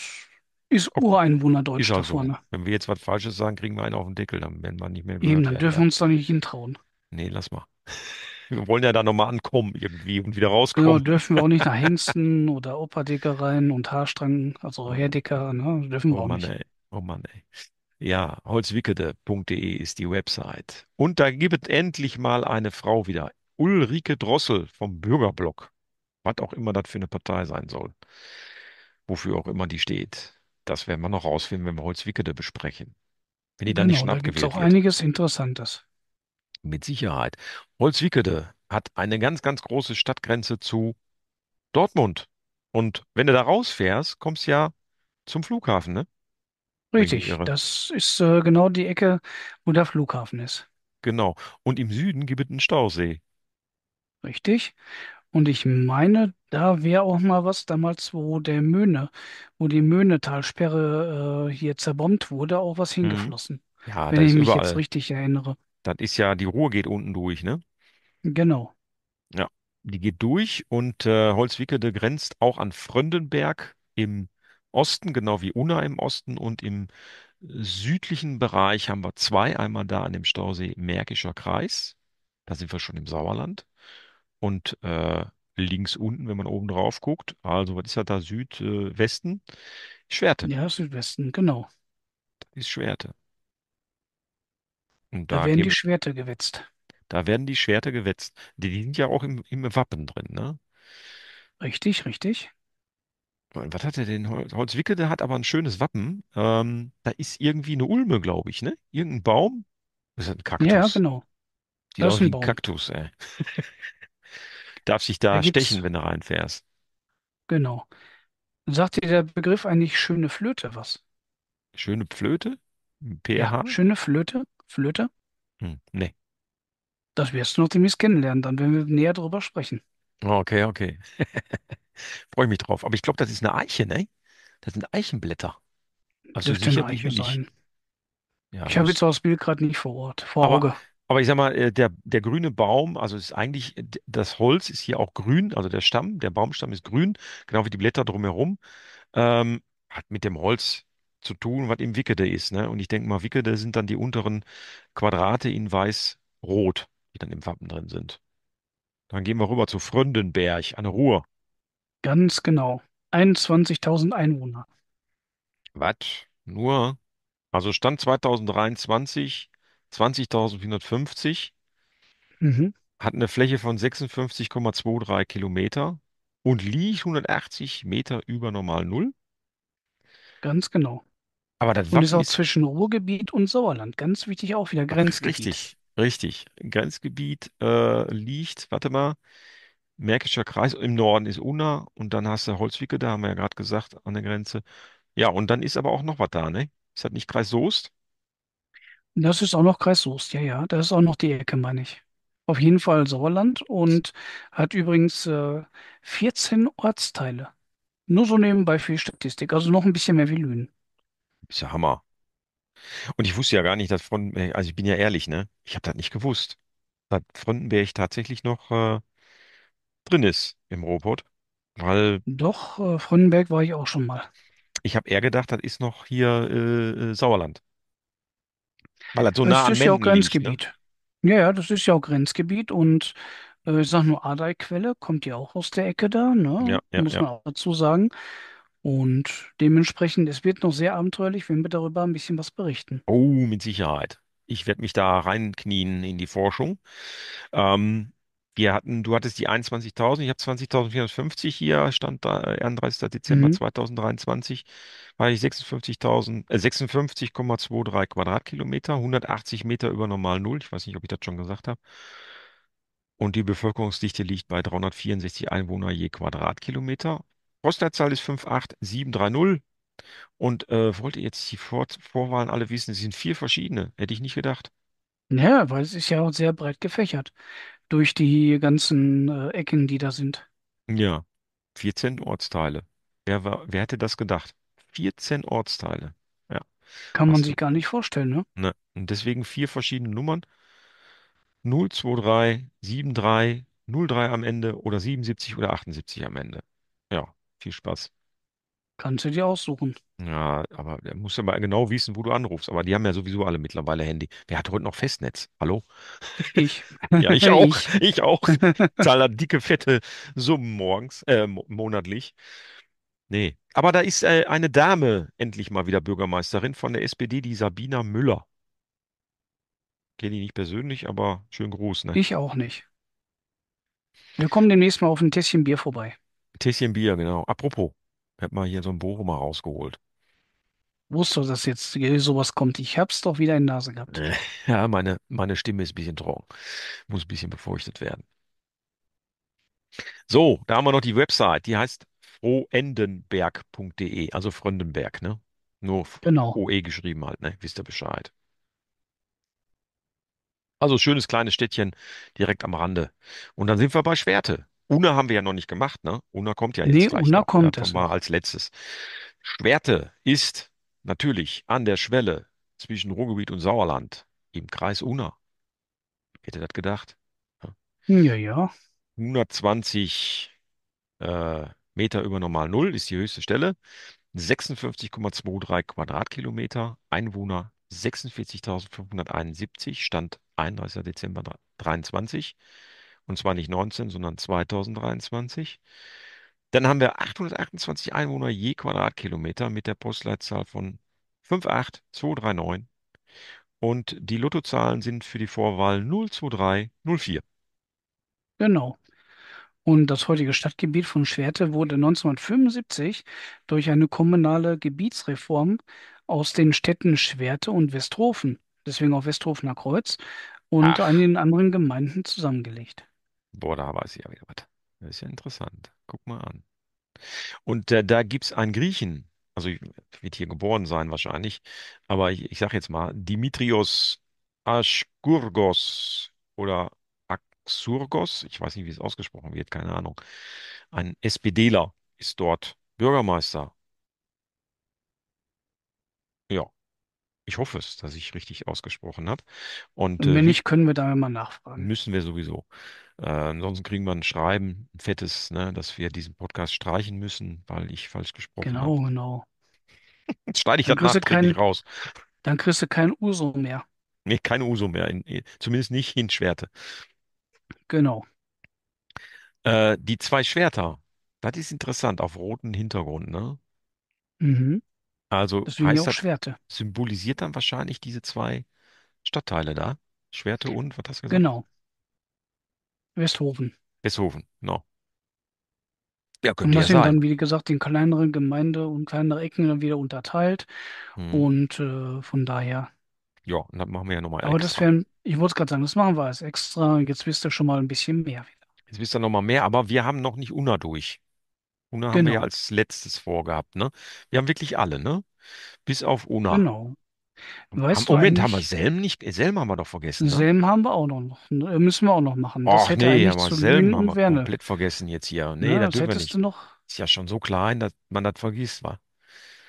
ist ok, ist Ureinwohnerdeutsch da so. Also, vorne. Wenn wir jetzt was Falsches sagen, kriegen wir einen auf den Deckel, dann werden wir nicht mehr Eben, gehört dann werden. dürfen wir Ja. uns da nicht hintrauen. Nee, lass mal. [LAUGHS] Wir wollen ja da nochmal ankommen irgendwie und wieder Genau, rauskommen. dürfen wir auch nicht nach Hengsten oder Opperdicke rein und Haarstrang, also Herdecker, ne? Dürfen wir Oh auch Mann, nicht. ey. Oh Mann, ey. Ja, holzwickede.de ist die Website. Und da gibt es endlich mal eine Frau wieder. Ulrike Drossel vom Bürgerblock. Was auch immer das für eine Partei sein soll. Wofür auch immer die steht. Das werden wir noch rausfinden, wenn wir Holzwickede besprechen. Wenn die dann genau, nicht schnapp da abgewählt Da gibt es auch wird. einiges Interessantes. Mit Sicherheit. Holzwickede hat eine ganz, ganz große Stadtgrenze zu Dortmund. Und wenn du da rausfährst, kommst du ja zum Flughafen, ne? Richtig, irre. das ist äh, genau die Ecke, wo der Flughafen ist. Genau. Und im Süden gibt es einen Stausee. Richtig. Und ich meine, da wäre auch mal was damals, wo der Möhne, wo die Möhnetalsperre äh, hier zerbombt wurde, auch was Mhm. hingeflossen, Ja, wenn ich ist mich jetzt überall. richtig erinnere. Das ist ja, die Ruhr geht unten durch, ne? Genau. Ja. Die geht durch und äh, Holzwickede grenzt auch an Fröndenberg im Osten, genau wie Unna im Osten und im äh, südlichen Bereich haben wir zwei. Einmal da an dem Stausee Märkischer Kreis, da sind wir schon im Sauerland. Und äh, links unten, wenn man oben drauf guckt, also was ist ja da Südwesten? Äh, Schwerte. Ja, Südwesten, genau. Das ist Schwerte. Und da, da werden geben, die Schwerte gewetzt. Da werden die Schwerte gewetzt. Die, die sind ja auch im, im Wappen drin, ne? Richtig, richtig was hat er denn? der hat aber ein schönes Wappen. Ähm, da ist irgendwie eine Ulme, glaube ich, ne? Irgendein Baum. Das ist ein Kaktus. Ja, genau. Die Das ist ein wie ein Baum. Kaktus, ey. [LAUGHS] Darf sich Da da stechen, wenn du reinfährst. genau. Sagt dir der Begriff eigentlich schöne Flöte was? Schöne Flöte? Ein Ja, PH? schöne Flöte, Flöte. Hm, nee. Das wirst du noch demnächst kennenlernen, dann werden wir näher drüber sprechen. Okay, okay. [LAUGHS] Freue ich mich drauf. Aber ich glaube, das ist eine Eiche, ne? Das sind Eichenblätter. Also Dürfte eine sicher bin Eiche sein. Ja, Ich habe jetzt das Bild gerade nicht vor Ort, vor Aber, Auge. aber ich sag mal, äh, der, der grüne Baum, also ist eigentlich, äh, das Holz ist hier auch grün, also der Stamm, der Baumstamm ist grün, genau wie die Blätter drumherum. Ähm, hat mit dem Holz zu tun, was im Wickede ist, ne? Und ich denke mal, Wickede sind dann die unteren Quadrate in weiß-rot, die dann im Wappen drin sind. Dann gehen wir rüber zu Fröndenberg an der Ruhr. Ganz genau. 21.000 Einwohner. Was? Nur? Also Stand 2023 20.450, Mhm. hat eine Fläche von 56,23 Kilometer und liegt 180 Meter über normal Null. Ganz genau. Aber das Und ist Wappen auch ist zwischen Ruhrgebiet und Sauerland. Ganz wichtig auch wieder Grenzgebiet. richtig, richtig. Grenzgebiet äh, liegt, warte mal. Märkischer Kreis, im Norden ist Unna und dann hast du Holzwieke, da haben wir ja gerade gesagt, an der Grenze. Ja, und dann ist aber auch noch was da, ne? Ist das nicht Kreis Soest? Das ist auch noch Kreis Soest, ja, ja. Das ist auch noch die Ecke, meine ich. Auf jeden Fall Sauerland und hat übrigens äh, 14 Ortsteile. Nur so nebenbei für die Statistik, also noch ein bisschen mehr wie Lünen. Ist ja Hammer. Und ich wusste ja gar nicht, dass Frontenberg, äh, also ich bin ja ehrlich, ne? Ich habe das nicht gewusst. Dass Frontenberg tatsächlich noch äh, drin ist im Robot. Weil Doch, äh, Fronnenberg war ich auch schon mal. ich habe eher gedacht, das ist noch hier äh, äh, Sauerland. Weil das so Es nah am ist ja auch Menden liegt, ne? Grenzgebiet. Ja, ja, das ist ja auch Grenzgebiet und äh, ich sage nur adai quelle kommt ja auch aus der Ecke da, ne? Ja, ja, Muss ja. man auch dazu sagen. Und dementsprechend, es wird noch sehr abenteuerlich, wenn wir darüber ein bisschen was berichten. Oh, mit Sicherheit. Ich werde mich da reinknien in die Forschung. Ähm, wir hatten, du hattest die 21.000, ich habe 20.450 hier, stand da 31. Äh, Dezember mhm. 2023, war ich 56.000, äh, 56,23 Quadratkilometer, 180 Meter über normal Null. Ich weiß nicht, ob ich das schon gesagt habe. Und die Bevölkerungsdichte liegt bei 364 Einwohner je Quadratkilometer. Postleitzahl ist 58730. Und äh, wollte jetzt die Vor Vorwahlen alle wissen, es sind vier verschiedene, hätte ich nicht gedacht. Naja, weil es ist ja auch sehr breit gefächert durch die ganzen äh, Ecken, die da sind. Ja, 14 Ortsteile. Wer, war, wer hätte das gedacht? 14 Ortsteile. Ja, Kann man hast du. sich gar nicht vorstellen, ne? Ne? Und deswegen vier verschiedene Nummern. 023, 73, 03 am Ende oder 77 oder 78 am Ende. Ja, viel Spaß. Kannst du dir aussuchen. Ja, aber der muss ja mal genau wissen, wo du anrufst. Aber die haben ja sowieso alle mittlerweile Handy. Wer hat heute noch Festnetz? Hallo? Ich. [LAUGHS] Ja, ich [LAUGHS] auch. Ich. Ich auch. [LAUGHS] Zahle dicke, fette Summen morgens, äh, monatlich. Nee. Aber da ist äh, eine Dame endlich mal wieder Bürgermeisterin von der SPD, die Sabina Müller. Kenne ich nicht persönlich, aber schönen Gruß, ne? Ich auch nicht. Wir kommen demnächst mal auf ein Tässchen Bier vorbei. Tässchen Bier, genau. Apropos. Ich habe mal hier so einen Bochumer rausgeholt. Wusste, dass jetzt sowas kommt. Ich hab's doch wieder in der Nase gehabt. [LAUGHS] Ja, meine, meine Stimme ist ein bisschen trocken. Muss ein bisschen befeuchtet werden. So, da haben wir noch die Website. Die heißt frohendenberg.de, also Fröndenberg, ne? Nur Genau. OE geschrieben halt, ne? Wisst ihr Bescheid. Also schönes kleines Städtchen direkt am Rande. Und dann sind wir bei Schwerte. Una haben wir ja noch nicht gemacht, ne? Una kommt ja jetzt Nee, gleich Una noch. kommt das. mal als letztes. Schwerte ist natürlich an der Schwelle zwischen Ruhrgebiet und Sauerland im Kreis Una. Hätte das gedacht? Ne? Ja. Ja, ja. 120 äh, Meter über normal Null ist die höchste Stelle. 56,23 Quadratkilometer, Einwohner 46.571, Stand 31. Dezember 23. Und zwar nicht 19, sondern 2023. Dann haben wir 828 Einwohner je Quadratkilometer mit der Postleitzahl von 58239. Und die Lottozahlen sind für die Vorwahl 02304. Genau. Und das heutige Stadtgebiet von Schwerte wurde 1975 durch eine kommunale Gebietsreform aus den Städten Schwerte und Westhofen, deswegen auch Westhofener Kreuz, und Ach. den anderen Gemeinden zusammengelegt. Boah, da weiß ich ja wieder was. Das ist ja interessant. Guck mal an. Und äh, da gibt es einen Griechen, also ich- wird hier geboren sein wahrscheinlich, aber ich, ich sage jetzt mal, Dimitrios Askurgos oder Axurgos, ich weiß nicht, wie es ausgesprochen wird, keine Ahnung. Ein SPDler ist dort Bürgermeister. Ja, ich hoffe es, dass ich richtig ausgesprochen habe. Und Und wenn wie äh, nicht, können wir da mal nachfragen. müssen wir sowieso. Äh, ansonsten kriegen wir ein Schreiben, ein fettes, ne, dass wir diesen Podcast streichen müssen, weil ich falsch gesprochen genau, habe. Genau, genau. [LAUGHS] Jetzt schneide ich Dann das kriegst kein, nachträglich raus. dann kriegst du kein Uso mehr. Nee, kein Uso mehr, in, zumindest nicht in Schwerte. Genau. Äh, die zwei Schwerter, das ist interessant, auf rotem Hintergrund, ne? Mhm. Also Deswegen heißt auch das, Schwerte. symbolisiert dann wahrscheinlich diese zwei Stadtteile da? Schwerte und, was hast du gesagt? Genau. Westhofen. Westhofen, genau. Ja, Und könnte ja das sind sein. dann, wie gesagt, in kleinere Gemeinde und kleinere Ecken dann wieder unterteilt. Hm. Und äh, von daher. Ja, und dann machen wir ja nochmal Aber das wären, ich wollte es gerade sagen, das machen wir als extra. Jetzt wisst ihr schon mal ein bisschen mehr wieder. Jetzt wisst ihr nochmal mehr, aber wir haben noch nicht Una durch. Una haben wir genau. ja als letztes vorgehabt, ne? Wir haben wirklich alle, ne? Bis auf Una. genau. Weißt haben, Moment, haben wir Selm nicht? Äh, Selm haben wir doch vergessen. Ne? Selm haben wir auch noch. Äh, müssen wir auch noch machen. Das Och, hätte nee, aber Selm haben wir Werne. komplett vergessen jetzt hier. Nee, ja, das, das hättest du noch. Ist ja schon so klein, dass man das vergisst, war.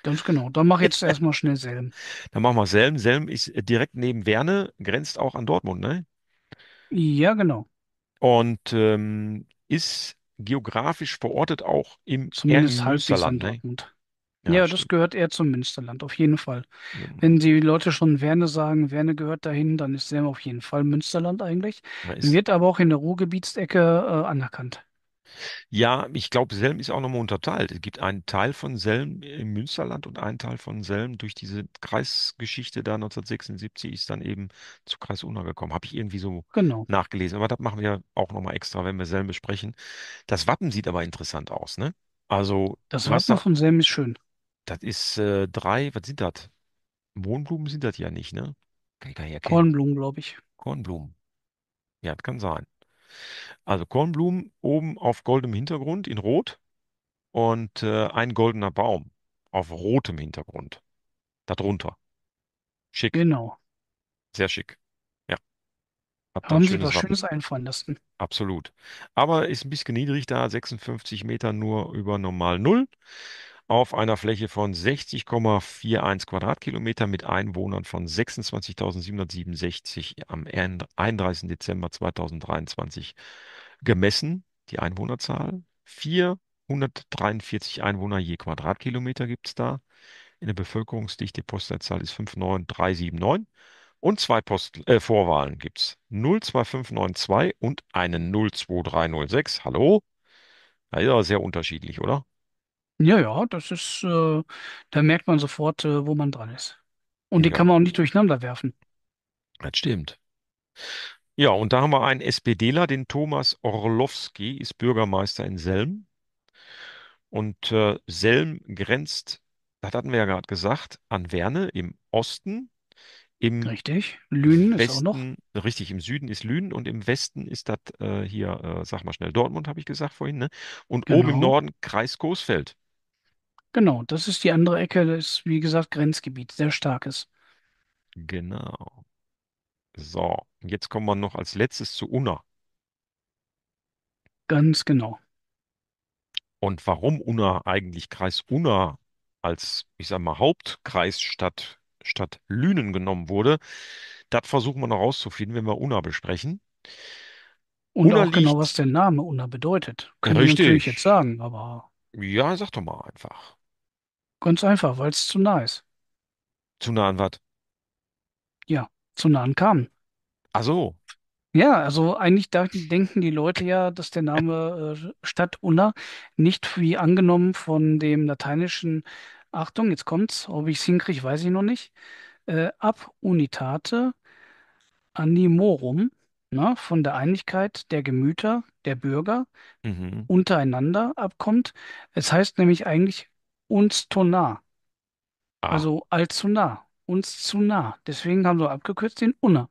Ganz genau. Dann mach jetzt äh, erstmal schnell Selm. Dann machen wir Selm. Selm ist direkt neben Werne, grenzt auch an Dortmund, ne? Ja, genau. Und ähm, ist geografisch verortet auch im Zumindest halbwegs an ne? Ja, das stimmt. gehört eher zum Münsterland, auf jeden Fall. Wenn die Leute schon Werne sagen, Werne gehört dahin, dann ist Selm auf jeden Fall Münsterland eigentlich. man Wird aber auch in der Ruhrgebietsecke äh, anerkannt. ja, ich glaube, Selm ist auch nochmal unterteilt. Es gibt einen Teil von Selm im Münsterland und einen Teil von Selm durch diese Kreisgeschichte da 1976 ist dann eben zu Kreis Unna gekommen. Habe ich irgendwie so Genau. nachgelesen. Aber das machen wir auch nochmal extra, wenn wir Selm besprechen. Das Wappen sieht aber interessant aus, ne? Also, Das du hast Wappen da, von Selm ist schön. Das ist äh, drei, was sind das? Mohnblumen sind das ja nicht, ne? Kann ich gar nicht erkennen. Kornblumen, glaube ich. Kornblumen. Ja, das kann sein. Also Kornblumen oben auf goldenem Hintergrund in Rot und äh, ein goldener Baum auf rotem Hintergrund. Darunter. Schick, Genau. sehr schick. Ja, habt da Haben Sie was Schönes einfallen lassen. Absolut. Aber ist ein bisschen niedrig da, 56 Meter nur über normal Null auf einer Fläche von 60,41 Quadratkilometer mit Einwohnern von 26.767 am 31. Dezember 2023 gemessen, die Einwohnerzahl. 443 Einwohner je Quadratkilometer gibt es da. In der Bevölkerungsdichte Postleitzahl ist 59379. Und zwei Post äh, Vorwahlen gibt es. 02592 und eine 02306. Hallo? Ja, sehr unterschiedlich, oder? Ja, ja, das ist, äh, da merkt man sofort, äh, wo man dran ist. Und die Ja, kann man auch nicht durcheinander werfen. das stimmt. Ja, und da haben wir einen SPDler, den Thomas Orlowski, ist Bürgermeister in Selm. Und äh, Selm grenzt, das hatten wir ja gerade gesagt, an Werne im Osten, im Richtig. Lünen ist auch noch. Westen, richtig, im Süden ist Lünen und im Westen ist das äh, hier, äh, sag mal schnell, Dortmund, habe ich gesagt vorhin, ne? Und oben im Genau. Norden Kreis Coesfeld. Genau, das ist die andere Ecke, das ist, wie gesagt, Grenzgebiet, sehr starkes. Genau. So, jetzt kommen wir noch als letztes zu Unna. Ganz genau. Und warum Unna eigentlich Kreis Unna als, ich sag mal, Hauptkreisstadt statt Lünen genommen wurde, das versuchen wir noch rauszufinden, wenn wir Unna besprechen. Und Unna auch genau, was der Name Unna bedeutet. Kann ich natürlich jetzt sagen, aber ja, sag doch mal einfach. Ganz einfach, weil es zu nah ist. Zu nah an was? Ja, zu nah an Kamen. Ach so. Ja, also eigentlich da denken die Leute ja, dass der Name äh, Stadt Unna nicht wie angenommen von dem lateinischen, Achtung, jetzt kommt's, ob ich es hinkriege, weiß ich noch nicht, äh, ab unitate animorum, ne, von der Einigkeit der Gemüter, der Bürger mhm. untereinander abkommt. Es heißt nämlich eigentlich uns Tonar, Ah, also allzu nah. uns zu nah. Deswegen haben sie abgekürzt den Unna.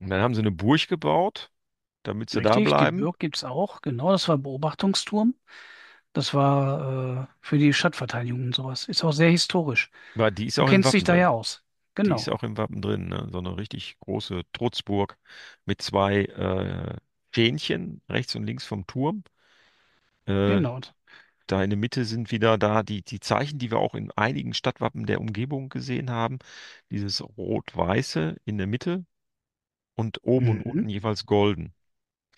und dann haben sie eine Burg gebaut, damit sie da Richtig, die bleiben. Burg gibt es auch, genau, das war Beobachtungsturm. Das war äh, für die Stadtverteidigung und sowas. Ist auch sehr historisch. Weil die ist Du auch kennst dich Wappen da ja aus. Die genau. ist auch im Wappen drin, ne? So eine richtig große Trutzburg mit zwei äh, Fähnchen rechts und links vom Turm. Äh, Genau. Da in der Mitte sind wieder da die, die Zeichen, die wir auch in einigen Stadtwappen der Umgebung gesehen haben. Dieses rot-weiße in der Mitte und oben mhm. und unten jeweils golden.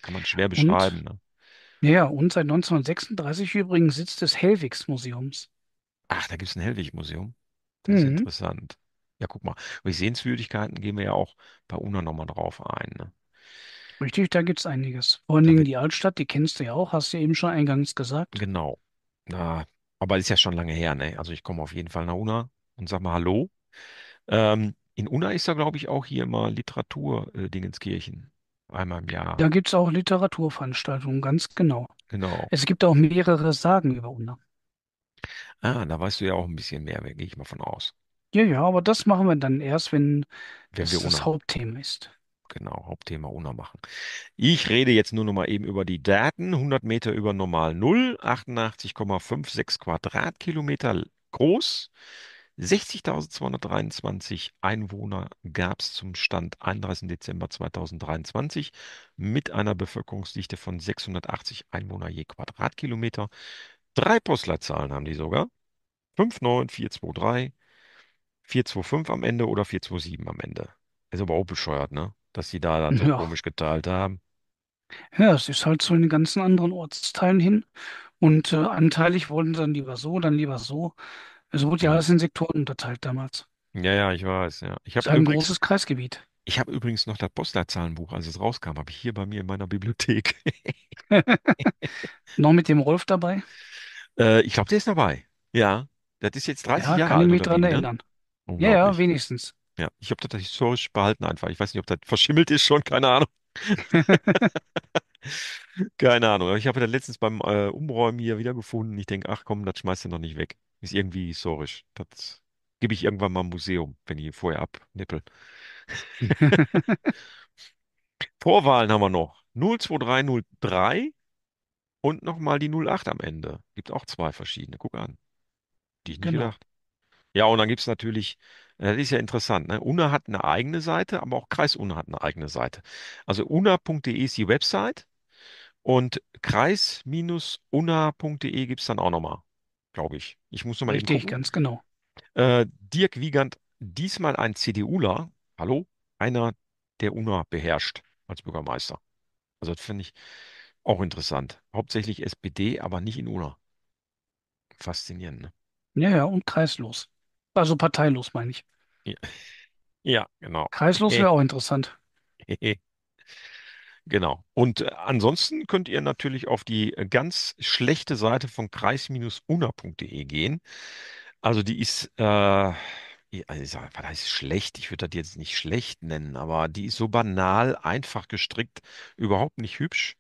Kann man schwer beschreiben. Und, ne? Ja, und seit 1936 übrigens Sitz des Hellwigs-Museums. Ach, da gibt es ein Hellwig-Museum. Das ist mhm. interessant. Ja, guck mal. Durch Sehenswürdigkeiten gehen wir ja auch bei UNA nochmal drauf ein. Ne? Richtig, da gibt es einiges. Vor allen Dingen die Altstadt, die kennst du ja auch, hast du eben schon eingangs gesagt. Genau. Na, aber ist ja schon lange her, ne? Also ich komme auf jeden Fall nach Unna und sag mal Hallo. Ähm, in Unna ist da, glaube ich, auch hier immer Literatur, äh, Dingenskirchen. Einmal im Jahr. Da gibt es auch Literaturveranstaltungen, ganz genau. Genau. Es gibt auch mehrere Sagen über Unna. Ah, da weißt du ja auch ein bisschen mehr, gehe ich mal von aus. Ja, ja, aber das machen wir dann erst, wenn Wenn wir das Hauptthema ist. Genau, Hauptthema UNA machen. Ich rede jetzt nur noch mal eben über die Daten. 100 Meter über normal 0, 88,56 Quadratkilometer groß. 60.223 Einwohner gab es zum Stand 31. Dezember 2023 mit einer Bevölkerungsdichte von 680 Einwohner je Quadratkilometer. Drei Postleitzahlen haben die sogar. 59423, 425 am Ende oder 427 am Ende. Ist aber auch bescheuert, ne? dass sie da dann so Ja. komisch geteilt haben. Ja, es ist halt so in den ganzen anderen Ortsteilen hin. Und äh, anteilig wurden dann lieber so, dann lieber so. Es wurde ja alles in Sektoren unterteilt damals. Ja, ja, ich weiß, ja. Ich habe ein großes Kreisgebiet. ich habe übrigens noch das Postleitzahlenbuch, als es rauskam, habe ich hier bei mir in meiner Bibliothek. [LAUGHS] Noch mit dem Rolf dabei? Äh, ich glaube, der ist dabei. Ja, das ist jetzt 30 Ja, Jahre kann ich mich oder wie, dran ne? erinnern. Ja, ja, wenigstens. Ja, ich habe das historisch behalten einfach. Ich weiß nicht, ob das verschimmelt ist schon, keine Ahnung. [LAUGHS] Keine Ahnung. Ich habe das letztens beim äh, Umräumen hier wiedergefunden. Ich denke, ach komm, das schmeißt du noch nicht weg. Ist irgendwie historisch. Das gebe ich irgendwann mal im Museum, wenn ich vorher abnippel. [LAUGHS] Vorwahlen haben wir noch. 02303 und nochmal die 08 am Ende. Gibt auch zwei verschiedene. Guck an. Die ich nicht Genau. gedacht. Ja, und dann gibt es natürlich das ist ja interessant. Ne? UNA hat eine eigene Seite, aber auch Kreis UNA hat eine eigene Seite. Also una.de ist die Website und kreis-una.de gibt es dann auch nochmal, glaube ich. Ich muss nochmal Richtig, eben ganz genau. Äh, Dirk Wiegand, diesmal ein CDUler, hallo, einer, der UNA beherrscht als Bürgermeister. Also das finde ich auch interessant. Hauptsächlich SPD, aber nicht in UNA. Faszinierend, ne? Ja, ja, und kreislos. Also parteilos, meine ich. Ja, genau. Kreislos äh. wäre auch interessant. [LAUGHS] Genau. Und äh, ansonsten könnt ihr natürlich auf die äh, ganz schlechte Seite von kreis-una.de gehen. Also die ist, äh, also ich sag, was heißt schlecht? Ich würde das jetzt nicht schlecht nennen, aber die ist so banal, einfach gestrickt, überhaupt nicht hübsch.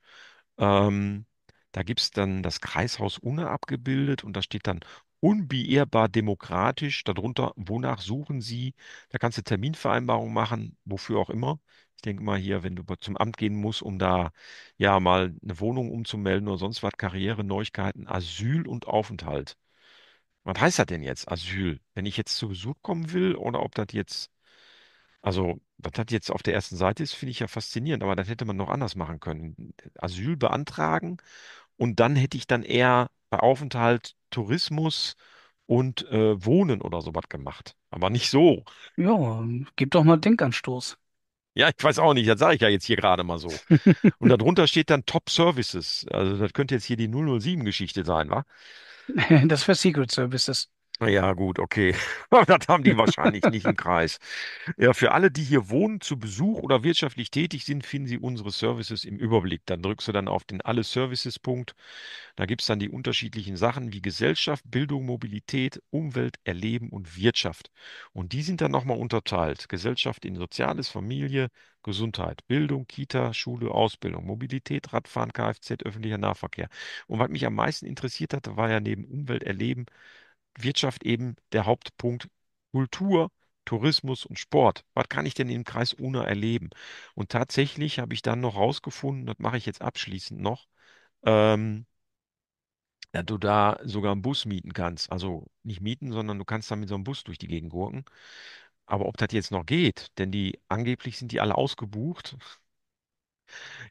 Ähm, da gibt es dann das Kreishaus Unna abgebildet und da steht dann unbeirrbar demokratisch. Darunter, wonach suchen Sie? Da kannst du Terminvereinbarungen machen, wofür auch immer. Ich denke mal hier, wenn du zum Amt gehen musst, um da ja mal eine Wohnung umzumelden oder sonst was, Karriere, Neuigkeiten, Asyl und Aufenthalt. Was heißt das denn jetzt, Asyl? Wenn ich jetzt zu Besuch kommen will oder ob das jetzt, also, was das jetzt auf der ersten Seite ist, finde ich ja faszinierend, aber das hätte man noch anders machen können. Asyl beantragen und dann hätte ich dann eher bei Aufenthalt Tourismus und äh, Wohnen oder sowas gemacht. Aber nicht so. Ja, gib doch mal Denkanstoß. Ja, ich weiß auch nicht, das sage ich ja jetzt hier gerade mal so. [LAUGHS] Und darunter steht dann Top Services. Also das könnte jetzt hier die 007-Geschichte sein, wa? Das für Secret Services. Ja, gut, okay. [LAUGHS] Das haben die wahrscheinlich nicht im Kreis. Ja, für alle, die hier wohnen, zu Besuch oder wirtschaftlich tätig sind, finden Sie unsere Services im Überblick. Dann drückst du dann auf den Alle Services-Punkt. Da gibt es dann die unterschiedlichen Sachen wie Gesellschaft, Bildung, Mobilität, Umwelt, Erleben und Wirtschaft. Und die sind dann nochmal unterteilt. Gesellschaft in Soziales, Familie, Gesundheit, Bildung, Kita, Schule, Ausbildung, Mobilität, Radfahren, Kfz, öffentlicher Nahverkehr. Und was mich am meisten interessiert hatte, war ja neben Umwelt, Erleben, Wirtschaft eben der Hauptpunkt Kultur, Tourismus und Sport. Was kann ich denn im Kreis Una erleben? Und tatsächlich habe ich dann noch rausgefunden, das mache ich jetzt abschließend noch, ähm, dass du da sogar einen Bus mieten kannst. Also nicht mieten, sondern du kannst dann mit so einem Bus durch die Gegend gurken. Aber ob das jetzt noch geht, denn die angeblich sind die alle ausgebucht.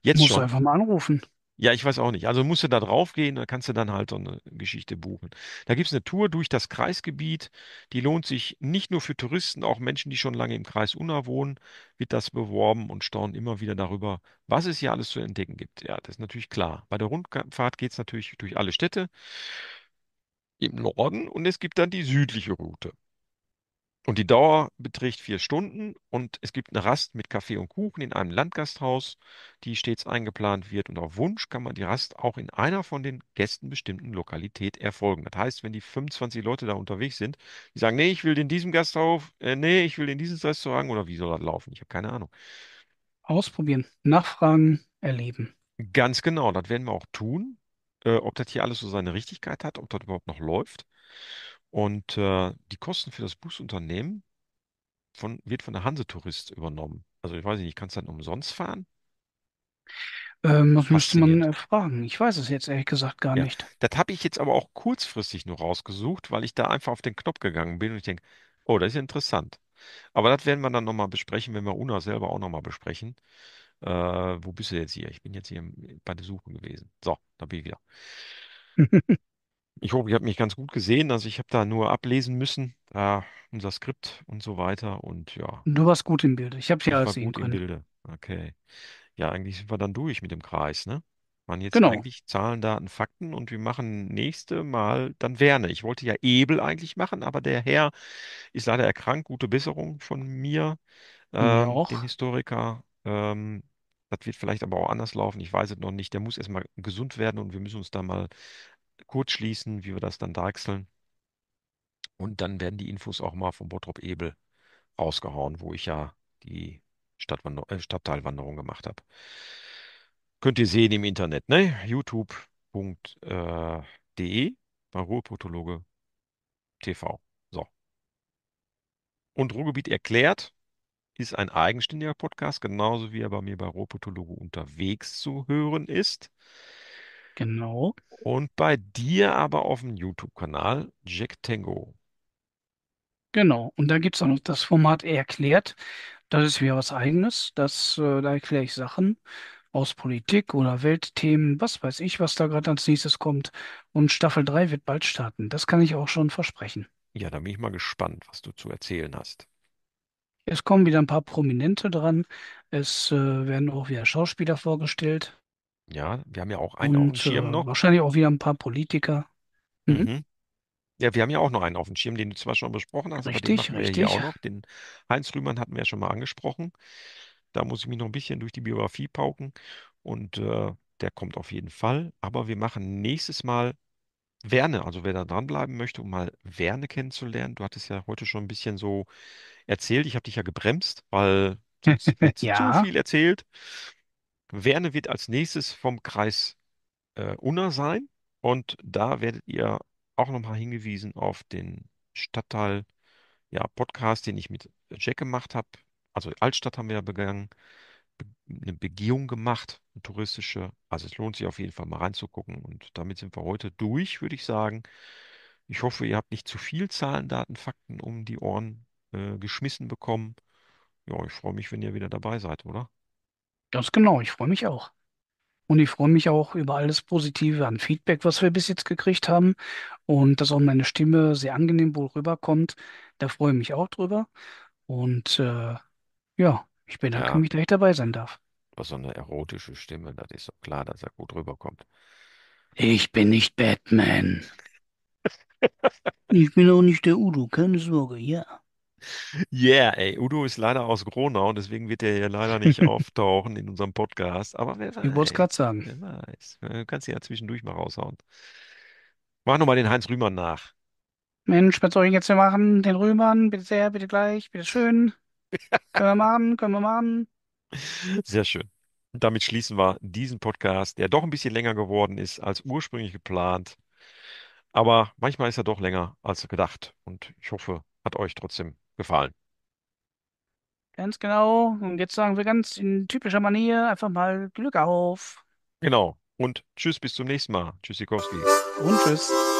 Jetzt Musst du schon. einfach mal anrufen. Ja, ich weiß auch nicht. Also musst du da draufgehen, dann kannst du dann halt so eine Geschichte buchen. Da gibt's eine Tour durch das Kreisgebiet, die lohnt sich nicht nur für Touristen, auch Menschen, die schon lange im Kreis Unna wohnen, wird das beworben und staunen immer wieder darüber, was es hier alles zu entdecken gibt. Ja, das ist natürlich klar. Bei der Rundfahrt geht's natürlich durch alle Städte im Norden und es gibt dann die südliche Route. Und die Dauer beträgt vier Stunden und es gibt eine Rast mit Kaffee und Kuchen in einem Landgasthaus, die stets eingeplant wird. Und auf Wunsch kann man die Rast auch in einer von den Gästen bestimmten Lokalität erfolgen. Das heißt, wenn die 25 Leute da unterwegs sind, die sagen, nee, ich will in diesem Gasthof, äh, nee, ich will in dieses Restaurant oder wie soll das laufen? Ich habe keine Ahnung. Ausprobieren, nachfragen, erleben. Ganz genau, das werden wir auch tun. Äh, ob das hier alles so seine Richtigkeit hat, ob das überhaupt noch läuft. Und äh, die Kosten für das Busunternehmen von, wird von der Hansetourist übernommen. Also ich weiß nicht, kannst du dann umsonst fahren? Ähm, das müsste man äh, fragen. Ich weiß es jetzt ehrlich gesagt gar Ja, nicht. das habe ich jetzt aber auch kurzfristig nur rausgesucht, weil ich da einfach auf den Knopf gegangen bin und ich denke, oh, das ist ja interessant. Aber das werden wir dann nochmal besprechen, wenn wir Una selber auch nochmal besprechen. Äh, wo bist du jetzt hier? Ich bin jetzt hier bei der Suche gewesen. So, da bin ich wieder. [LAUGHS] Ich hoffe, ihr habt mich ganz gut gesehen. Also ich habe da nur ablesen müssen, äh, unser Skript und so weiter. Und ja, Du warst gut im Bilde. Ich habe sie ich alles sehen gut im Bilde. Okay. Ja, eigentlich sind wir dann durch mit dem Kreis, ne? Waren jetzt Genau. eigentlich Zahlen, Daten, Fakten und wir machen nächste Mal dann Werne. Ich wollte ja Ebel eigentlich machen, aber der Herr ist leider erkrankt. Gute Besserung von mir, Von ähm, den auch. Historiker. Ähm, das wird vielleicht aber auch anders laufen. Ich weiß es noch nicht. Der muss erstmal gesund werden und wir müssen uns da mal kurz schließen, wie wir das dann deichseln. Und dann werden die Infos auch mal vom Bottrop Ebel rausgehauen, wo ich ja die Stadtwander äh, Stadtteilwanderung gemacht habe. Könnt ihr sehen im Internet, ne? youtube.de äh, bei Ruhrpotologe TV. So. Und Ruhrgebiet erklärt ist ein eigenständiger Podcast, genauso wie er bei mir bei Ruhrpotologe unterwegs zu hören ist. Genau. Und bei dir aber auf dem YouTube-Kanal Jack Tango. Genau. Und da gibt es auch noch das Format Erklärt. Das ist wieder was Eigenes. Das, äh, da erkläre ich Sachen aus Politik oder Weltthemen, was weiß ich, was da gerade als nächstes kommt. Und Staffel 3 wird bald starten. Das kann ich auch schon versprechen. Ja, da bin ich mal gespannt, was du zu erzählen hast. Es kommen wieder ein paar Prominente dran. Es äh, werden auch wieder Schauspieler vorgestellt. Ja, wir haben ja auch einen auf dem Und Schirm äh, noch. wahrscheinlich auch wieder ein paar Politiker. Mhm. Mhm. Ja, wir haben ja auch noch einen auf dem Schirm, den du zwar schon besprochen hast, aber den Richtig, machen wir ja hier richtig. auch noch. Den Heinz Rühmann hatten wir ja schon mal angesprochen. Da muss ich mich noch ein bisschen durch die Biografie pauken und äh, der kommt auf jeden Fall. Aber wir machen nächstes Mal Werne, also wer da dranbleiben möchte, um mal Werne kennenzulernen. Du hattest ja heute schon ein bisschen so erzählt. Ich habe dich ja gebremst, weil [LAUGHS] sonst wird zu Ja, viel erzählt. Werne wird als nächstes vom Kreis äh, Unna sein und da werdet ihr auch nochmal hingewiesen auf den Stadtteil ja, Podcast, den ich mit Jack gemacht habe. Also Altstadt haben wir ja begangen, eine Begehung gemacht, eine touristische. Also es lohnt sich auf jeden Fall mal reinzugucken. Und damit sind wir heute durch, würde ich sagen. Ich hoffe, ihr habt nicht zu viel Zahlen, Daten, Fakten um die Ohren äh, geschmissen bekommen. Ja, ich freue mich, wenn ihr wieder dabei seid, oder? Ganz genau, ich freue mich auch. Und ich freue mich auch über alles Positive an Feedback, was wir bis jetzt gekriegt haben und dass auch meine Stimme sehr angenehm wohl rüberkommt. Da freue ich mich auch drüber. Und äh, ja, ich bedanke Ja, mich, dass ich dabei sein darf. aber so eine erotische Stimme, das ist doch klar, dass er gut rüberkommt. Ich bin nicht Batman. Ich bin auch nicht der Udo, keine Sorge, ja. Yeah, ey. Udo ist leider aus Gronau, deswegen wird er hier leider nicht [LAUGHS] auftauchen in unserem Podcast. Aber wer Ich wollte es weiß, gerade sagen. wer weiß. Äh, du kannst ihn ja zwischendurch mal raushauen. Mach nochmal den Heinz Rühmann nach. Mensch, was soll ich jetzt hier machen? Den Römern, bitte sehr, bitte gleich, bitte schön. Können wir machen, können wir machen. [LAUGHS] Sehr schön. damit schließen wir diesen Podcast, der doch ein bisschen länger geworden ist als ursprünglich geplant. Aber manchmal ist er doch länger als gedacht. Und ich hoffe, hat euch trotzdem gefallen. Ganz genau. Und jetzt sagen wir ganz in typischer Manier einfach mal Glück auf. Genau. Und tschüss, bis zum nächsten Mal. Tschüss, Sikorski. Und tschüss.